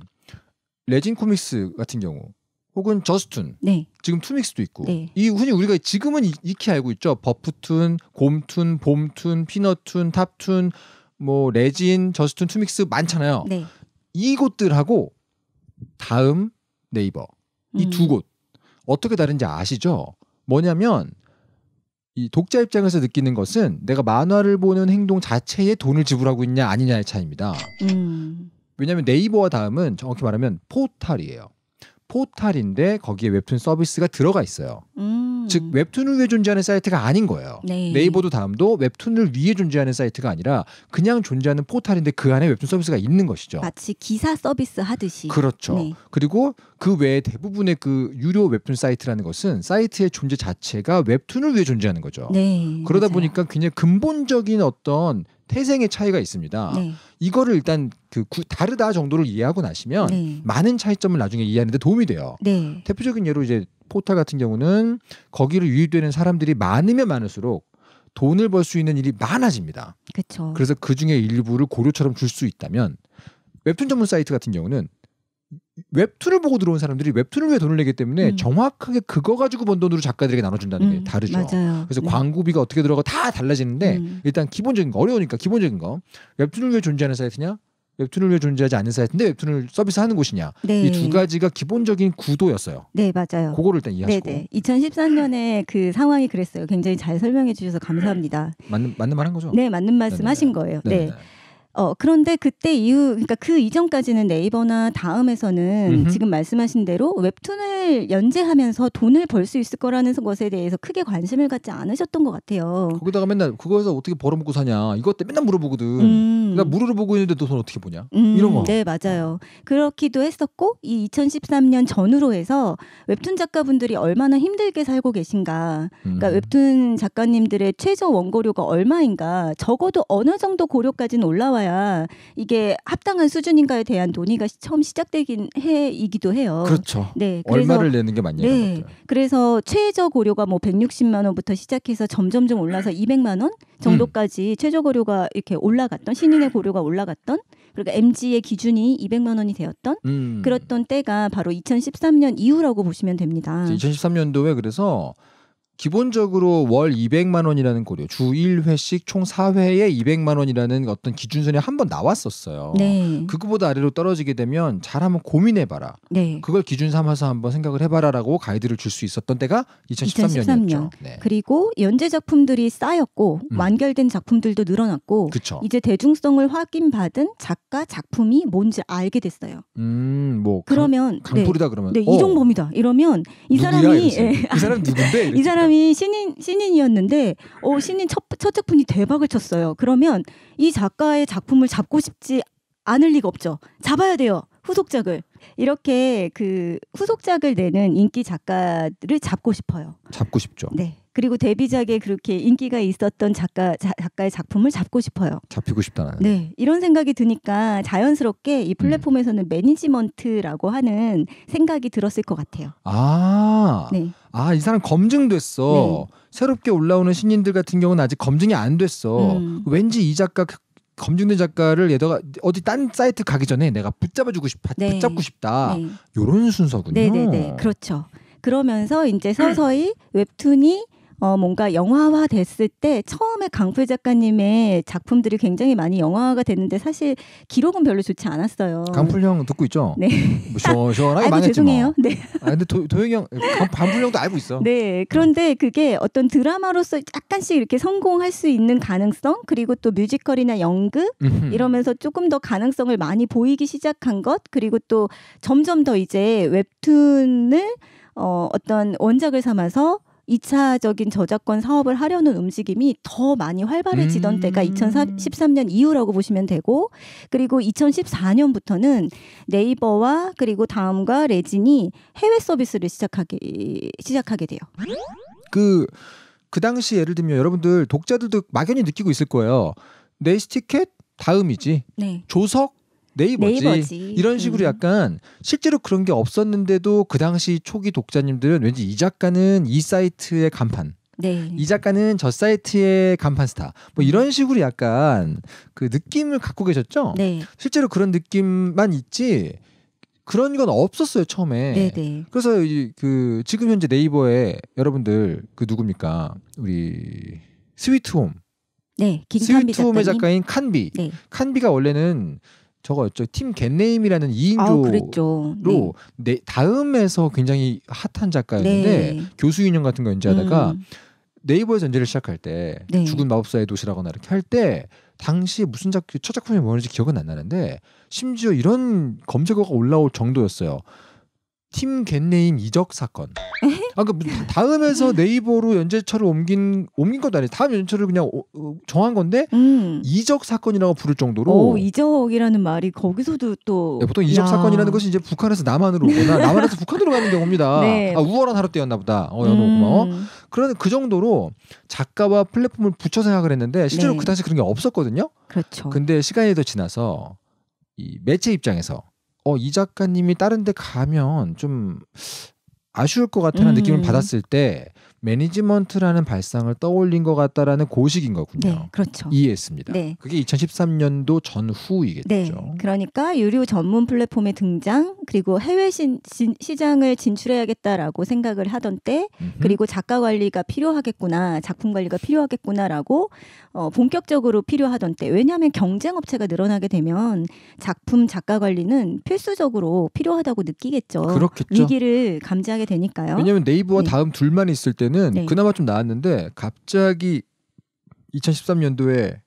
레진 코믹스 같은 경우 혹은 저스툰 네. 지금 투믹스도 있고 네. 이 흔히 우리가 지금은 익히 알고 있죠 버프툰 곰툰 봄툰 피너툰 탑툰 뭐 레진 저스툰 투믹스 많잖아요 네. 이곳들하고 다음 네이버 이 두곳 음. 어떻게 다른지 아시죠 뭐냐면 이 독자 입장에서 느끼는 것은 내가 만화를 보는 행동 자체에 돈을 지불하고 있냐 아니냐의 차이입니다. 음. 왜냐하면 네이버와 다음은 정확히 말하면 포탈이에요. 포탈인데 거기에 웹툰 서비스가 들어가 있어요. 음. 즉 음. 웹툰을 위해 존재하는 사이트가 아닌 거예요. 네. 이버도 다음도 웹툰을 위해 존재하는 사이트가 아니라 그냥 존재하는 포탈인데그 안에 웹툰 서비스가 있는 것이죠. 마치 기사 서비스 하듯이. 그렇죠. 네. 그리고 그 외에 대부분의 그 유료 웹툰 사이트라는 것은 사이트의 존재 자체가 웹툰을 위해 존재하는 거죠. 네, 그러다 맞아요. 보니까 그냥 근본적인 어떤 태생의 차이가 있습니다. 네. 이거를 일단 그 구, 다르다 정도를 이해하고 나시면 네. 많은 차이점을 나중에 이해하는데 도움이 돼요. 네. 대표적인 예로 이제 포털 같은 경우는 거기를 유입되는 사람들이 많으면 많을수록 돈을 벌 수 있는 일이 많아집니다. 그쵸. 그래서 그 중에 일부를 고려처럼 줄 수 있다면 웹툰 전문 사이트 같은 경우는 웹툰을 보고 들어온 사람들이 웹툰을 위해 돈을 내기 때문에 음. 정확하게 그거 가지고 번 돈으로 작가들에게 나눠준다는 음. 게 다르죠. 맞아요. 그래서 네. 광고비가 어떻게 들어가고 다 달라지는데 음. 일단 기본적인 거 어려우니까 기본적인 거 웹툰을 위해 존재하는 사이트냐 웹툰을 위해 존재하지 않는 사이트인데 웹툰을 서비스하는 곳이냐 네. 이두 가지가 기본적인 구도였어요. 네 맞아요. 그거를 일단 이해하시고. 네네. 2013년에 그 상황이 그랬어요. 굉장히 잘 설명해 주셔서 감사합니다. 맞는 맞는 말한 거죠? 네 맞는 네, 네, 말씀하신 거예요. 네네. 네. 어 그런데 그때 이후 그러니까 그 이전까지는 네이버나 다음에서는 음흠. 지금 말씀하신 대로 웹툰을 연재하면서 돈을 벌 수 있을 거라는 것에 대해서 크게 관심을 갖지 않으셨던 것 같아요. 거기다가 맨날 그거에서 어떻게 벌어먹고 사냐 이것 때 맨날 물어보거든. 음. 나 그러니까 물어보고 있는데 너돈 어떻게 보냐 음, 이런 거. 음, 네 맞아요. 그렇기도 했었고 이 2013년 전후로 해서 웹툰 작가분들이 얼마나 힘들게 살고 계신가. 그러니까 음. 그러니까 웹툰 작가님들의 최저 원고료가 얼마인가. 적어도 어느 정도 고려까지는올라와요 해야 이게 합당한 수준인가에 대한 논의가 처음 시작되긴 해이기도 해요. 그렇죠. 네, 그래서, 얼마를 내는 게 맞냐. 네, 것들. 그래서 최저 고려가 뭐 160만 원부터 시작해서 점점 점 올라서 200만 원 정도까지 음. 최저 고려가 이렇게 올라갔던 신인의 고려가 올라갔던 그러니까 MG의 기준이 200만 원이 되었던 음. 그랬던 때가 바로 2013년 이후라고 보시면 됩니다. 2013년도에 그래서 기본적으로 월 200만 원이라는 고려, 주 1회씩 총 4회에 200만 원이라는 어떤 기준선이 한 번 나왔었어요. 네. 그거보다 아래로 떨어지게 되면 잘 한번 고민해 봐라. 네. 그걸 기준 삼아서 한번 생각을 해 봐라라고 가이드를 줄 수 있었던 때가 2013년이었죠. 2013년. 네. 그리고 연재 작품들이 쌓였고 음. 완결된 작품들도 늘어났고 그쵸. 이제 대중성을 확인받은 작가 작품이 뭔지 알게 됐어요. 음, 뭐 그러면 강, 강풀이다 그러면 네, 네 이종범이다. 어. 이러면 이 누구야, 사람이 예. 이 사람 누군데? 이 사람 사람이 신인 신인이었는데 어 신인 첫 첫 작품이 대박을 쳤어요. 그러면 이 작가의 작품을 잡고 싶지 않을 리가 없죠. 잡아야 돼요. 후속작을 이렇게 그 후속작을 내는 인기 작가를 잡고 싶어요. 잡고 싶죠. 네. 그리고 데뷔작에 그렇게 인기가 있었던 작가 자, 작가의 작품을 잡고 싶어요. 잡히고 싶다는. 네, 이런 생각이 드니까 자연스럽게 이 음. 플랫폼에서는 음. 매니지먼트라고 하는 생각이 들었을 것 같아요. 아, 네. 아, 이 사람 검증됐어. 네. 새롭게 올라오는 신인들 같은 경우는 아직 검증이 안 됐어. 음. 왠지 이 작가 검증된 작가를 얘가 어디 딴 사이트 가기 전에 내가 붙잡아주고 싶다, 네. 붙잡고 싶다. 네. 요런 순서군요. 네, 네, 네, 그렇죠. 그러면서 이제 서서히 웹툰이 어, 뭔가 영화화 됐을 때 처음에 강풀 작가님의 작품들이 굉장히 많이 영화화가 됐는데 사실 기록은 별로 좋지 않았어요. 강풀 형 듣고 있죠? 네. 시원하게 뭐 망했지 죄송해요. 뭐. 네. 아, 근데 도, 도영이 형, 강풀 형도 알고 있어. 네. 그런데 그게 어떤 드라마로서 약간씩 이렇게 성공할 수 있는 가능성 그리고 또 뮤지컬이나 연극 이러면서 조금 더 가능성을 많이 보이기 시작한 것 그리고 또 점점 더 이제 웹툰을 어, 어떤 원작을 삼아서 2차적인 저작권 사업을 하려는 움직임이 더 많이 활발해지던 음. 때가 2013년 이후라고 보시면 되고 그리고 2014년부터는 네이버와 그리고 다음과 레진이 해외 서비스를 시작하게 시작하게 돼요. 그그 그 당시 예를 들면 여러분들 독자들도 막연히 느끼고 있을 거예요. 네이스티켓 다음이지. 네. 조석 네이버지. 네이버지. 이런 식으로 음. 약간 실제로 그런 게 없었는데도 그 당시 초기 독자님들은 왠지 이 작가는 이 사이트의 간판 네. 이 작가는 저 사이트의 간판 스타 뭐 이런 음. 식으로 약간 그 느낌을 갖고 계셨죠. 네. 실제로 그런 느낌만 있지 그런 건 없었어요 처음에. 네네. 네. 그래서 그 지금 현재 네이버에 여러분들 그 누굽니까 우리 스위트홈. 네, 스위트홈의 작가인 칸비. 네. 칸비가 원래는 저거였죠. 팀 겟네임이라는 2인조로 아, 네. 네, 다음에서 굉장히 핫한 작가였는데 네. 교수 인형 같은 거 연재하다가 음. 네이버에전제를 시작할 때 네. 죽은 마법사의 도시라거나 이렇게 할 때 당시 무슨 작, 첫 작품이 뭐였는지 기억은 안 나는데 심지어 이런 검색어가 올라올 정도였어요. 팀 겟네임 이적 사건. 아까 그러니까 다음에서 음. 네이버로 연재처를 옮긴 옮긴 것도 아니에요. 다음 연재처를 그냥 어, 어, 정한 건데 음. 이적 사건이라고 부를 정도로. 오, 이적이라는 말이 거기서도 또 네, 보통 이적 야. 사건이라는 것이 이제 북한에서 남한으로 오거나 남한에서 북한으로 가는 경우입니다. 네. 아 우월한 하루 때였나 보다. 어 연호 음. 고마워. 그런 그 정도로 작가와 플랫폼을 붙여 생각을 했는데 실제로 네. 그 당시 그런 게 없었거든요. 그렇죠. 근데 시간이 더 지나서 이 매체 입장에서 어, 이 작가님이 다른 데 가면 좀 아쉬울 것 같다는 음. 느낌을 받았을 때 매니지먼트라는 발상을 떠올린 것 같다라는 고식인 거군요. 네, 그렇죠. 이해했습니다. 네. 그게 2013년도 전후이겠죠. 네, 그러니까 유료 전문 플랫폼의 등장 그리고 해외 시, 장을 진출해야겠다라고 생각을 하던 때 음흠. 그리고 작가 관리가 필요하겠구나 작품 관리가 필요하겠구나라고 어, 본격적으로 필요하던 때 왜냐하면 경쟁 업체가 늘어나게 되면 작품 작가 관리는 필수적으로 필요하다고 느끼겠죠. 그렇겠죠. 위기를 감지하게 되니까요. 왜냐하면 네이버와 네. 다음 둘만 있을 때 때는 네. 그나마 좀 나았는데 갑자기 2013년도에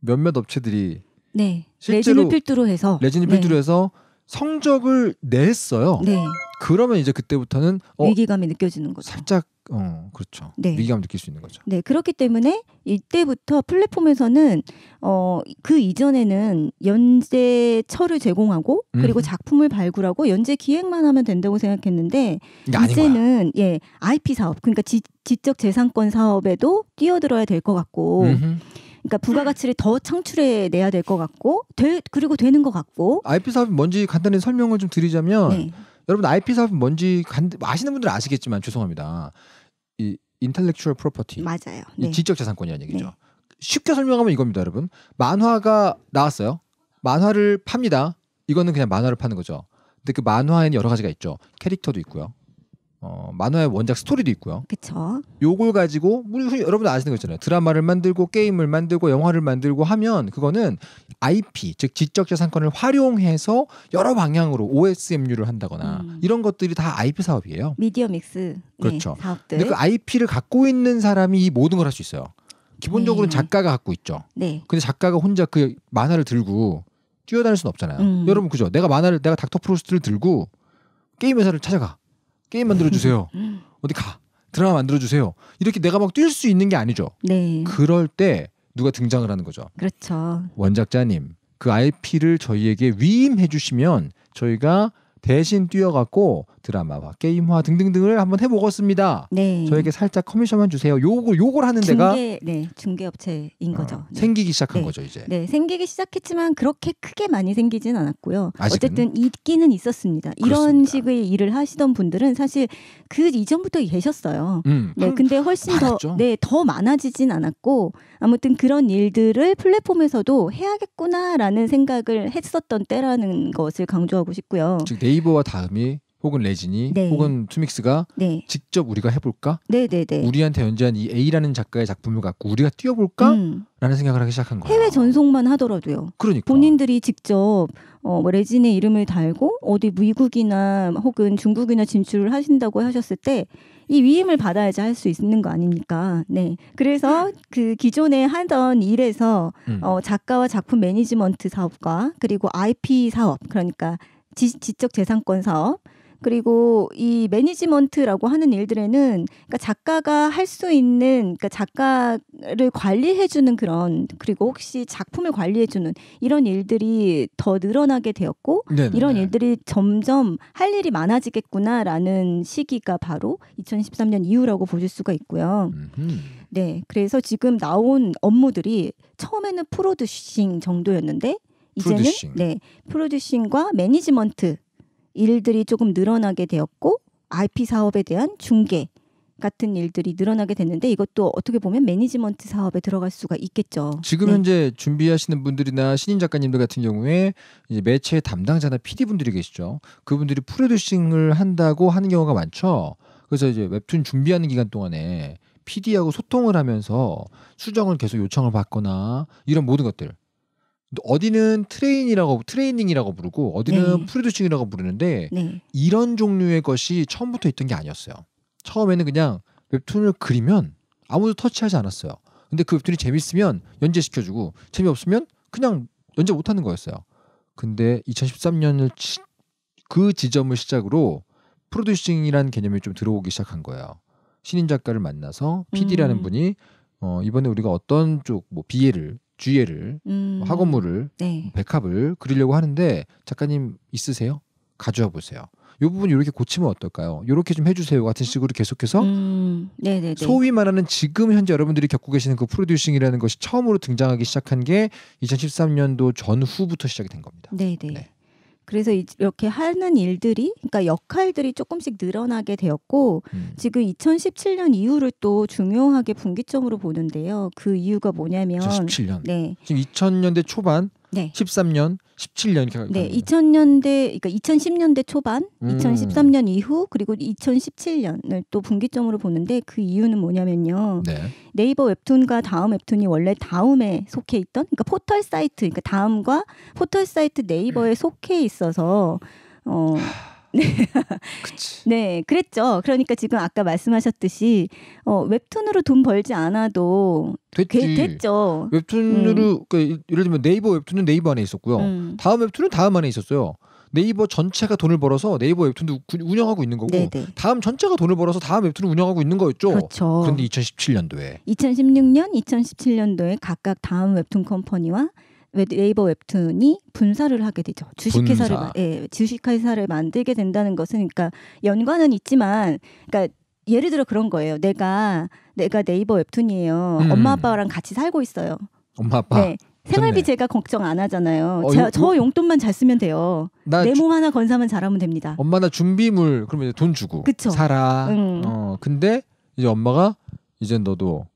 몇몇 업체들이 네. 레진을 필두로 해서 레진을 네. 필두로 해서 성적을 냈어요. 네. 그러면 이제 그때부터는 어, 위기감이 느껴지는 거죠. 살짝 어, 그렇죠. 네. 위기감 느낄 수 있는 거죠. 네, 그렇기 때문에 이때부터 플랫폼에서는 어, 그 이전에는 연재처를 제공하고 그리고 음. 작품을 발굴하고 연재 기획만 하면 된다고 생각했는데 이제는 예, IP 사업 그러니까 지, 지적 재산권 사업에도 뛰어들어야 될 것 같고 음흠. 그러니까 부가가치를 더 창출해 내야 될 것 같고 되, 그리고 되는 것 같고 IP 사업이 뭔지 간단히 설명을 좀 드리자면 네. 여러분 IP 사업이 뭔지 아시는 분들은 아시겠지만 죄송합니다. 이 인텔렉츄얼 프로퍼티 맞아요. 네. 지적 재산권이라는 네. 얘기죠. 네. 쉽게 설명하면 이겁니다, 여러분. 만화가 나왔어요. 만화를 팝니다. 이거는 그냥 만화를 파는 거죠. 근데 그 만화에는 여러 가지가 있죠. 캐릭터도 있고요. 어, 만화의 원작 스토리도 있고요. 그렇죠. 요걸 가지고 우리 여러분들 아시는 거 있잖아요. 드라마를 만들고 게임을 만들고 영화를 만들고 하면 그거는 IP 즉 지적 재산권을 활용해서 여러 방향으로 OSMU를 한다거나 음. 이런 것들이 다 IP 사업이에요. 미디어 믹스 네, 그렇죠. 네, 사업들. 근데 그 IP를 갖고 있는 사람이 이 모든 걸 할 수 있어요. 기본적으로는 네. 작가가 갖고 있죠. 네. 근데 작가가 혼자 그 만화를 들고 뛰어다닐 수는 없잖아요. 음. 여러분 그죠? 내가 만화를 내가 닥터 프로스트를 들고 게임 회사를 찾아가. 게임 만들어 주세요. 음. 음. 어디 가. 드라마 만들어 주세요. 이렇게 내가 막 뛸 수 있는 게 아니죠. 네. 그럴 때 누가 등장을 하는 거죠. 그렇죠. 원작자님 그 IP를 저희에게 위임해 주시면 저희가 대신 뛰어갖고 드라마와 게임화 등등등을 한번 해보겠습니다. 네. 저에게 살짝 커미션만 주세요. 요걸 요걸 하는 중개, 데가 네 중개업체인 아, 거죠. 네. 생기기 시작한 네. 거죠 이제. 네 생기기 시작했지만 그렇게 크게 많이 생기진 않았고요. 아직은? 어쨌든 있기는 있었습니다. 그렇습니다. 이런 식의 일을 하시던 분들은 사실 그 이전부터 계셨어요. 음, 네 근데 훨씬 더네더 네, 많아지진 않았고 아무튼 그런 일들을 플랫폼에서도 해야겠구나라는 생각을 했었던 때라는 것을 강조하고 싶고요. 즉 네이버와 다음이 혹은 레진이 네. 혹은 투믹스가 네. 직접 우리가 해볼까? 네네네. 네, 네. 우리한테 연주한이 A라는 작가의 작품을 갖고 우리가 뛰어볼까? 음. 라는 생각을 하기 시작한 거예요. 해외 전송만 하더라도요. 그러니까 본인들이 직접 어, 뭐 레진의 이름을 달고 어디 미국이나 혹은 중국이나 진출을 하신다고 하셨을 때. 이 위임을 받아야지 할 수 있는 거 아닙니까? 네. 그래서 그 기존에 하던 일에서 음. 어, 작가와 작품 매니지먼트 사업과 그리고 IP 사업 그러니까 지, 지적 재산권 사업 그리고 이 매니지먼트라고 하는 일들에는 그러니까 작가가 할 수 있는 그러니까 작가를 관리해 주는 그런 그리고 혹시 작품을 관리해 주는 이런 일들이 더 늘어나게 되었고 네네네. 네, 이런 네. 일들이 점점 할 일이 많아지겠구나라는 시기가 바로 2013년 이후라고 보실 수가 있고요. 음흠. 네. 그래서 지금 나온 업무들이 처음에는 프로듀싱 정도였는데 이제는 프로듀싱. 네 프로듀싱과 매니지먼트 일들이 조금 늘어나게 되었고 IP 사업에 대한 중개 같은 일들이 늘어나게 됐는데 이것도 어떻게 보면 매니지먼트 사업에 들어갈 수가 있겠죠. 지금 네. 현재 준비하시는 분들이나 신인 작가님들 같은 경우에 이제 매체 담당자나 PD 분들이 계시죠. 그분들이 프로듀싱을 한다고 하는 경우가 많죠. 그래서 이제 웹툰 준비하는 기간 동안에 PD하고 소통을 하면서 수정을 계속 요청을 받거나 이런 모든 것들 어디는 트레인이라고 트레이닝이라고 부르고 어디는 네. 프로듀싱이라고 부르는데 네. 이런 종류의 것이 처음부터 있던 게 아니었어요. 처음에는 그냥 웹툰을 그리면 아무도 터치하지 않았어요. 근데 그 웹툰이 재밌으면 연재시켜주고 재미없으면 그냥 연재 못하는 거였어요. 근데 2013년을 그 지점을 시작으로 프로듀싱이라는 개념이 좀 들어오기 시작한 거예요. 신인 작가를 만나서 PD라는 음. 분이 어, 이번에 우리가 어떤 쪽뭐 b a 을 주예를 음. 학원물을 네. 백합을 그리려고 하는데 작가님 있으세요? 가져와 보세요. 요 부분 이렇게 고치면 어떨까요? 이렇게 좀 해주세요 같은 식으로 계속해서 음, 소위 말하는 지금 현재 여러분들이 겪고 계시는 그 프로듀싱이라는 것이 처음으로 등장하기 시작한 게 2013년도 전후부터 시작이 된 겁니다. 네네. 네. 그래서 이렇게 하는 일들이 그러니까 역할들이 조금씩 늘어나게 되었고 음. 지금 2017년 이후를 또 중요하게 분기점으로 보는데요. 그 이유가 뭐냐면 2017년. 네. 지금 2000년대 초반 네. 13년 17년 이렇게 네, 2000년대 그러니까 2010년대 초반, 음. 2013년 이후 그리고 2017년을 또 분기점으로 보는데 그 이유는 뭐냐면요. 네. 네이버 웹툰과 다음 웹툰이 원래 다음에 속해 있던 그러니까 포털 사이트 그러니까 다음과 포털 사이트 네이버에 음. 속해 있어서 어 네. 네, 그랬죠. 그러니까 지금 아까 말씀하셨듯이 어, 웹툰으로 돈 벌지 않아도 됐지. 되, 됐죠. 웹툰으로 음. 그러니까 예를 들면 네이버 웹툰은 네이버 안에 있었고요. 음. 다음 웹툰은 다음 안에 있었어요. 네이버 전체가 돈을 벌어서 네이버 웹툰도 운영하고 있는 거고 네네. 네. 다음 전체가 돈을 벌어서 다음 웹툰을 운영하고 있는 거였죠. 그렇죠. 그런데 2017년도에 2016년, 2017년도에 각각 다음 웹툰 컴퍼니와 네이버 웹툰이 분사를 하게 되죠. 주식회사를 분사. 예, 주식회사를 만들게 된다는 것은 그러니까 연관은 있지만 그러니까 예를 들어 그런 거예요. 내가 내가 네이버 웹툰이에요. 음. 엄마 아빠랑 같이 살고 있어요. 엄마 아빠. 네. 생활비 좋네. 제가 걱정 안 하잖아요. 어, 자, 요, 저 뭐 용돈만 잘 쓰면 돼요. 내 몸 하나 건사만 잘하면 됩니다. 엄마 나 준비물 그러면 돈 주고 그쵸? 사라. 음. 어 근데 이제 엄마가 이제 너도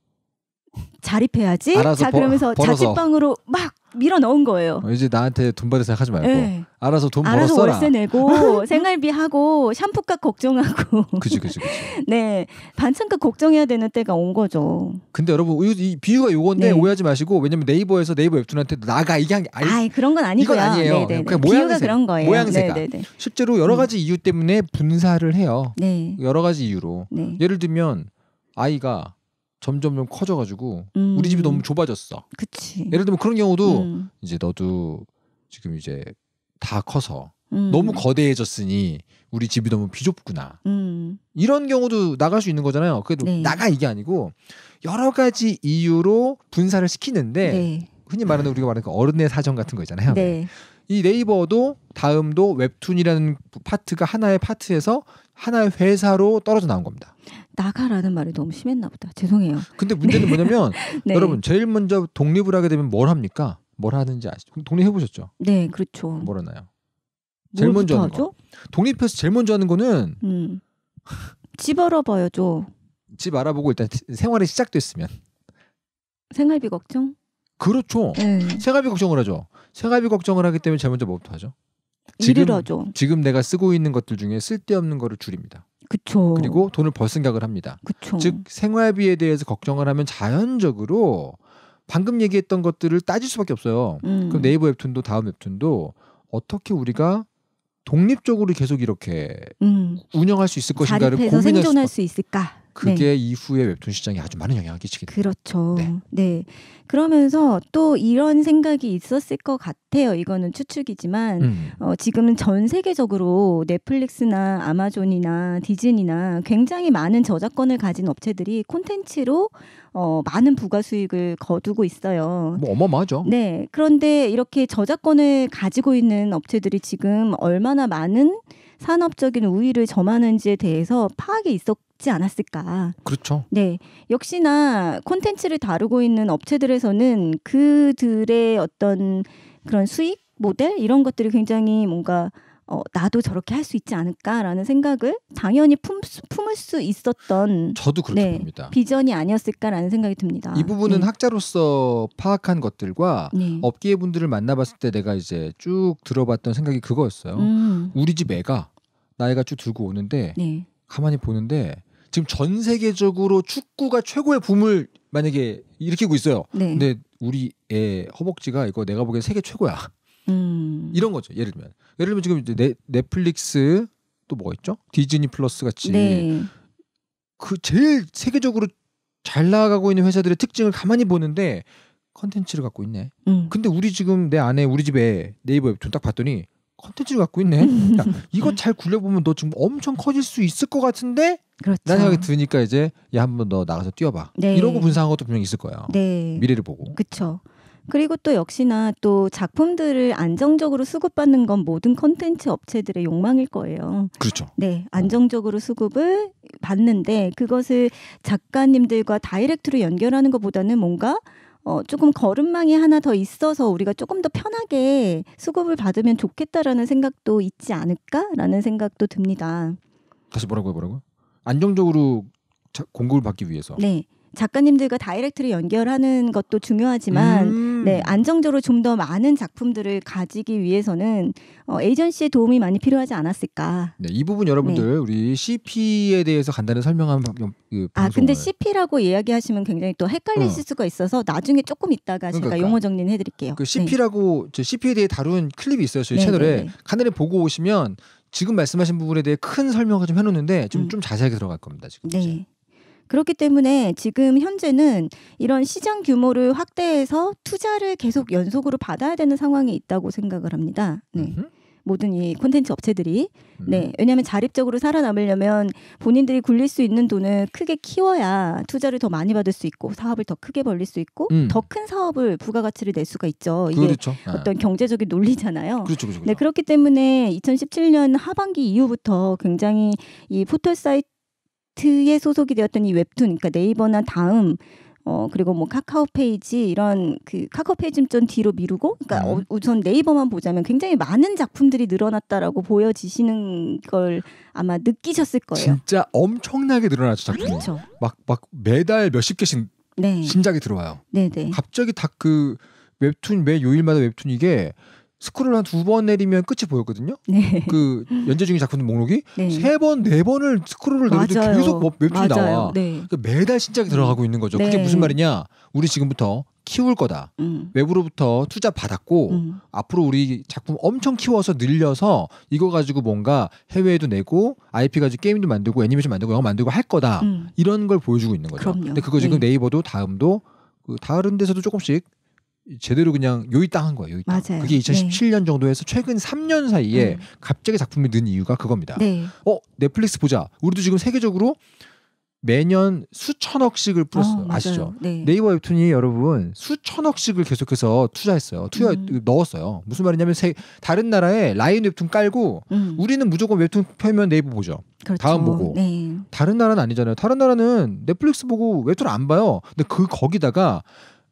자립해야지. 자 그러면서 벌어서. 자취방으로 막 밀어 넣은 거예요. 어, 이제 나한테 돈 받을 생각하지 말고 네. 알아서 돈 벌어 써라. 월세 내고 생활비 하고 샴푸값 걱정하고. 그지 그지 그지. 네 반찬값 걱정해야 되는 때가 온 거죠. 근데 여러분 이, 이 비유가 요건데 네. 오해하지 마시고 왜냐면 네이버에서 네이버 웹툰한테 나가 이게 한 아니, 아이, 그런 건 아니고요. 이건 아니에요. 네, 네, 네. 그냥 모양새, 그런 거예요. 모양새가 네네네. 실제로 여러 음. 가지 음. 이유 때문에 분사를 해요. 네. 여러 가지 이유로 예를 들면 아이가 점점점 커져가지고 음. 우리 집이 음. 너무 좁아졌어. 그치. 예를 들면 그런 경우도 음. 이제 너도 지금 이제 다 커서 음. 너무 거대해졌으니 우리 집이 너무 비좁구나. 음. 이런 경우도 나갈 수 있는 거잖아요. 그래도 네. 나가 이게 아니고 여러 가지 이유로 분사를 시키는데 네. 흔히 말하는 우리가 말하는 그 어른의 사정 같은 거 있잖아요. 네. 이 네이버도 다음도 웹툰이라는 파트가 하나의 파트에서 하나의 회사로 떨어져 나온 겁니다. 나가라는 말이 너무 심했나 보다. 죄송해요. 근데 문제는 네. 뭐냐면 네. 여러분 제일 먼저 독립을 하게 되면 뭘 합니까? 뭘 하는지 아시죠? 독립해 보셨죠? 네, 그렇죠. 뭘 하나요? 제일 먼저 하는 거. 독립해서 제일 먼저 하는 거는 음. 집 알아봐야죠. 집 알아보고 일단 생활이 시작됐으면 생활비 걱정? 그렇죠. 네. 생활비 걱정을 하죠. 생활비 걱정을 하기 때문에 제일 먼저 뭐부터 하죠? 지금, 이르러죠. 지금 내가 쓰고 있는 것들 중에 쓸데없는 거를 줄입니다. 그쵸. 그리고 돈을 벌 생각을 합니다. 그쵸. 즉 생활비에 대해서 걱정을 하면 자연적으로 방금 얘기했던 것들을 따질 수밖에 없어요. 음. 그럼 네이버 웹툰도 다음 웹툰도 어떻게 우리가 독립적으로 계속 이렇게 음. 운영할 수 있을 것인가를 고민할 생존할 수, 수 있을까? 그게 네. 이후에 웹툰 시장에 아주 많은 영향을 끼치겠네요. 그렇죠. 네. 네. 그러면서 또 이런 생각이 있었을 것 같아요. 이거는 추측이지만 음. 어, 지금은 전 세계적으로 넷플릭스나 아마존이나 디즈니나 굉장히 많은 저작권을 가진 업체들이 콘텐츠로 어, 많은 부가 수익을 거두고 있어요. 뭐 어마어마하죠. 네. 그런데 이렇게 저작권을 가지고 있는 업체들이 지금 얼마나 많은 산업적인 우위를 점하는지에 대해서 파악이 있었 지 않았을까. 그렇죠. 네. 역시나 콘텐츠를 다루고 있는 업체들에서는 그들의 어떤 그런 수익 모델 이런 것들이 굉장히 뭔가 어, 나도 저렇게 할 수 있지 않을까라는 생각을 당연히 품, 품을 수 있었던 저도 그렇게 네, 봅니다. 비전이 아니었을까라는 생각이 듭니다. 이 부분은 네. 학자로서 파악한 것들과 네. 업계 분들을 만나봤을 때 내가 이제 쭉 들어봤던 생각이 그거였어요. 음. 우리 집 애가 나이가 쭉 들고 오는데 네. 가만히 보는데 지금 전 세계적으로 축구가 최고의 붐을 만약에 일으키고 있어요. 네. 근데 우리 애 허벅지가 이거 내가 보기엔 세계 최고야. 음. 이런 거죠. 예를 들면 예를 들면 지금 이제 넷, 플릭스또 뭐가 있죠? 디즈니 플러스 같이 네. 그 제일 세계적으로 잘 나가고 아 있는 회사들의 특징을 가만히 보는데 컨텐츠를 갖고 있네. 음. 근데 우리 지금 내 안에 우리 집에 네이버 웹툰 딱 봤더니 컨텐츠를 갖고 있네. 야, 이거 잘 굴려보면 너 지금 엄청 커질 수 있을 것 같은데? 그렇죠. 라 생각이 드니까 이제 야 한번 너 나가서 뛰어봐. 네. 이러고 분산한 것도 분명히 있을 거예요. 네. 미래를 보고. 그렇죠. 그리고 또 역시나 또 작품들을 안정적으로 수급받는 건 모든 컨텐츠 업체들의 욕망일 거예요. 그렇죠. 네, 안정적으로 수급을 받는데 그것을 작가님들과 다이렉트로 연결하는 것보다는 뭔가 어, 조금 걸음망이 하나 더 있어서 우리가 조금 더 편하게 수급을 받으면 좋겠다라는 생각도 있지 않을까라는 생각도 듭니다. 다시 뭐라고요, 뭐라고요? 안정적으로 공급을 받기 위해서. 네. 작가님들과 다이렉트를 연결하는 것도 중요하지만 음. 네, 음. 안정적으로 좀 더 많은 작품들을 가지기 위해서는 어, 에이전시의 도움이 많이 필요하지 않았을까. 네, 이 부분 여러분들 네. 우리 CP에 대해서 간단히 설명한 그 아, 방송을. 아, 근데 CP라고 이야기하시면 굉장히 또 헷갈리실 어. 수가 있어서 나중에 조금 있다가 그러니까, 제가 용어 정리는 해드릴게요. 그 네. CP라고 네. 저 CP에 대해 다룬 클립이 있어요 저희 네, 네, 채널에 간단히 보고 오시면 지금 말씀하신 부분에 대해 큰 설명을 좀 해놓는데 좀, 음. 자세하게 들어갈 겁니다 지금. 네. 이제. 그렇기 때문에 지금 현재는 이런 시장 규모를 확대해서 투자를 계속 연속으로 받아야 되는 상황이 있다고 생각을 합니다. 네. 모든 이 콘텐츠 업체들이 음. 네 왜냐하면 자립적으로 살아남으려면 본인들이 굴릴 수 있는 돈을 크게 키워야 투자를 더 많이 받을 수 있고 사업을 더 크게 벌릴 수 있고 음. 더큰 사업을 부가가치를 낼 수가 있죠 이게 그렇죠. 아. 어떤 네. 경제적인 논리잖아요 그렇죠, 그렇죠, 네 그렇죠. 그렇기 때문에 2017년 하반기 이후부터 굉장히 이 포털 사이트 사이트에 소속이 되었던 이 웹툰, 그러니까 네이버나 다음 어 그리고 뭐 카카오 페이지 이런 그 카카오 페이지는 좀 뒤로 미루고 그러니까 음. 어, 우선 네이버만 보자면 굉장히 많은 작품들이 늘어났다라고 보여지시는 걸 아마 느끼셨을 거예요. 진짜 엄청나게 늘어났죠 아, 작품. 그렇죠. 막막 매달 몇십 개씩 네. 신작이 들어와요. 네네. 네. 갑자기 다 그 웹툰 매 요일마다 웹툰 이게 스크롤 한두 번 내리면 끝이 보였거든요. 네. 그 연재 중인 작품 목록이 네. 세 번, 네 번을 스크롤을 내리도 계속 웹툰이 뭐 맞아요. 나와. 네. 그러니까 매달 신작이 들어가고 있는 거죠. 그게 네. 무슨 말이냐? 우리 지금부터 키울 거다. 음. 외부로부터 투자 받았고 음. 앞으로 우리 작품 엄청 키워서 늘려서 이거 가지고 뭔가 해외에도 내고 IP 가지고 게임도 만들고 애니메이션 만들고 영화 만들고 할 거다. 음. 이런 걸 보여주고 있는 거죠. 그럼요. 근데 그거 지금 네. 이버도 다음도 그 다른 데서도 조금씩 제대로 그냥 요이땅 한 거예요. 요이땅. 맞아요. 그게 2017년 네. 정도에서 최근 3년 사이에 음. 갑자기 작품이 는 이유가 그겁니다. 네. 어 넷플릭스 보자. 우리도 지금 세계적으로 매년 수천억씩을 풀었어요. 어, 아시죠? 네. 이버 웹툰이 여러분 수천억씩을 계속해서 투자했어요. 투여 음. 넣었어요. 무슨 말이냐면 세, 다른 나라에 라인 웹툰 깔고 음. 우리는 무조건 웹툰 펴면 네이버 보죠. 그렇죠. 다음 보고 네. 다른 나라는 아니잖아요. 다른 나라는 넷플릭스 보고 웹툰 안 봐요. 근데 그 거기다가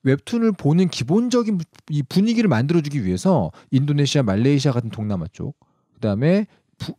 웹툰을 보는 기본적인 이 분위기를 만들어주기 위해서 인도네시아, 말레이시아 같은 동남아 쪽, 그다음에 부,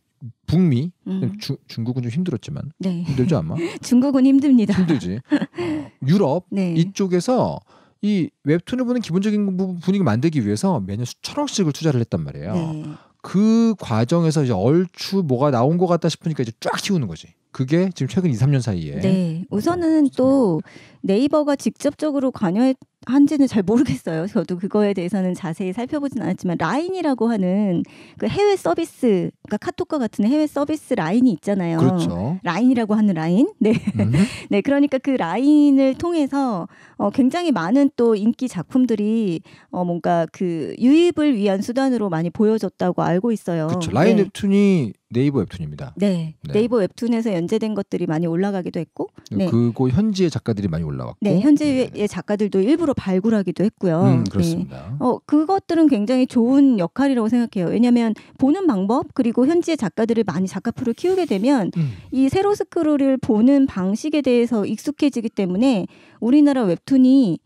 북미, 음. 주, 중국은 좀 힘들었지만 네. 힘들죠 아마. 중국은 힘듭니다. 힘들지. 어, 유럽 네. 이쪽에서 이 웹툰을 보는 기본적인 분위기 만들기 위해서 매년 수천억씩을 투자를 했단 말이에요. 네. 그 과정에서 이제 얼추 뭐가 나온 것 같다 싶으니까 이제 쫙 키우는 거지. 그게 지금 최근 2, 3년 사이에. 네. 우선은 또 네이버가 직접적으로 관여한지는 잘 모르겠어요. 저도 그거에 대해서는 자세히 살펴보진 않았지만 라인이라고 하는 그 해외 서비스, 그러니까 카톡과 같은 해외 서비스 라인이 있잖아요. 그렇죠. 라인이라고 하는 라인. 네. 음. 네. 그러니까 그 라인을 통해서 어, 굉장히 많은 또 인기 작품들이 어, 뭔가 그 유입을 위한 수단으로 많이 보여졌다고 알고 있어요. 그렇죠. 라인 웹툰이 네. 네이버 웹툰입니다. 네. 네. 이버 웹툰에서 연재된 것들이 많이 올라가기도 했고 네. 그거 그 현지의 작가들이 많이 올라왔고 네, 현지의 네. 작가들도 일부러 발굴하기도 했고요. 음, 네. 그렇습니다. 네. 어, 그것들은 굉장히 좋은 역할이라고 생각해요. 왜냐하면 보는 방법 그리고 현지의 작가들을 많이 작가프로 키우게 되면 음. 이 세로 스크롤을 보는 방식에 대해서 익숙해지기 때문에 우리나라 웹툰이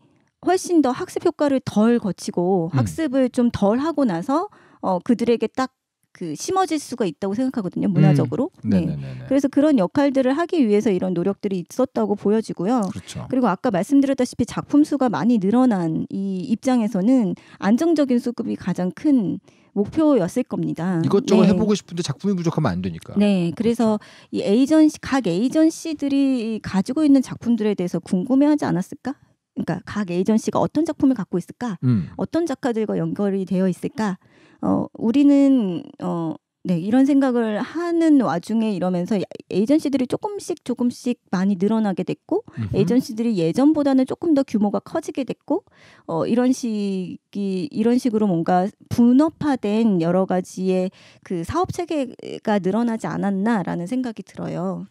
훨씬 더 학습 효과를 덜 거치고 음. 학습을 좀 덜 하고 나서 어, 그들에게 딱그 심어질 수가 있다고 생각하거든요 음. 문화적으로. 음. 네. 그래서 그런 역할들을 하기 위해서 이런 노력들이 있었다고 보여지고요. 그렇죠. 그리고 아까 말씀드렸다시피 작품 수가 많이 늘어난 이 입장에서는 안정적인 수급이 가장 큰 목표였을 겁니다. 이것저것 네. 해보고 싶은데 작품이 부족하면 안 되니까. 네, 그렇죠. 그래서 이 에이전시 각 에이전시들이 가지고 있는 작품들에 대해서 궁금해하지 않았을까? 그러니까 각 에이전시가 어떤 작품을 갖고 있을까? 음. 어떤 작가들과 연결이 되어 있을까? 어, 우리는 어, 네, 이런 생각을 하는 와중에 이러면서 에이전시들이 조금씩 조금씩 많이 늘어나게 됐고 음흠. 에이전시들이 예전보다는 조금 더 규모가 커지게 됐고 어 이런 식이 이런 식으로 뭔가 분업화된 여러 가지의 그 사업 체계가 늘어나지 않았나라는 생각이 들어요.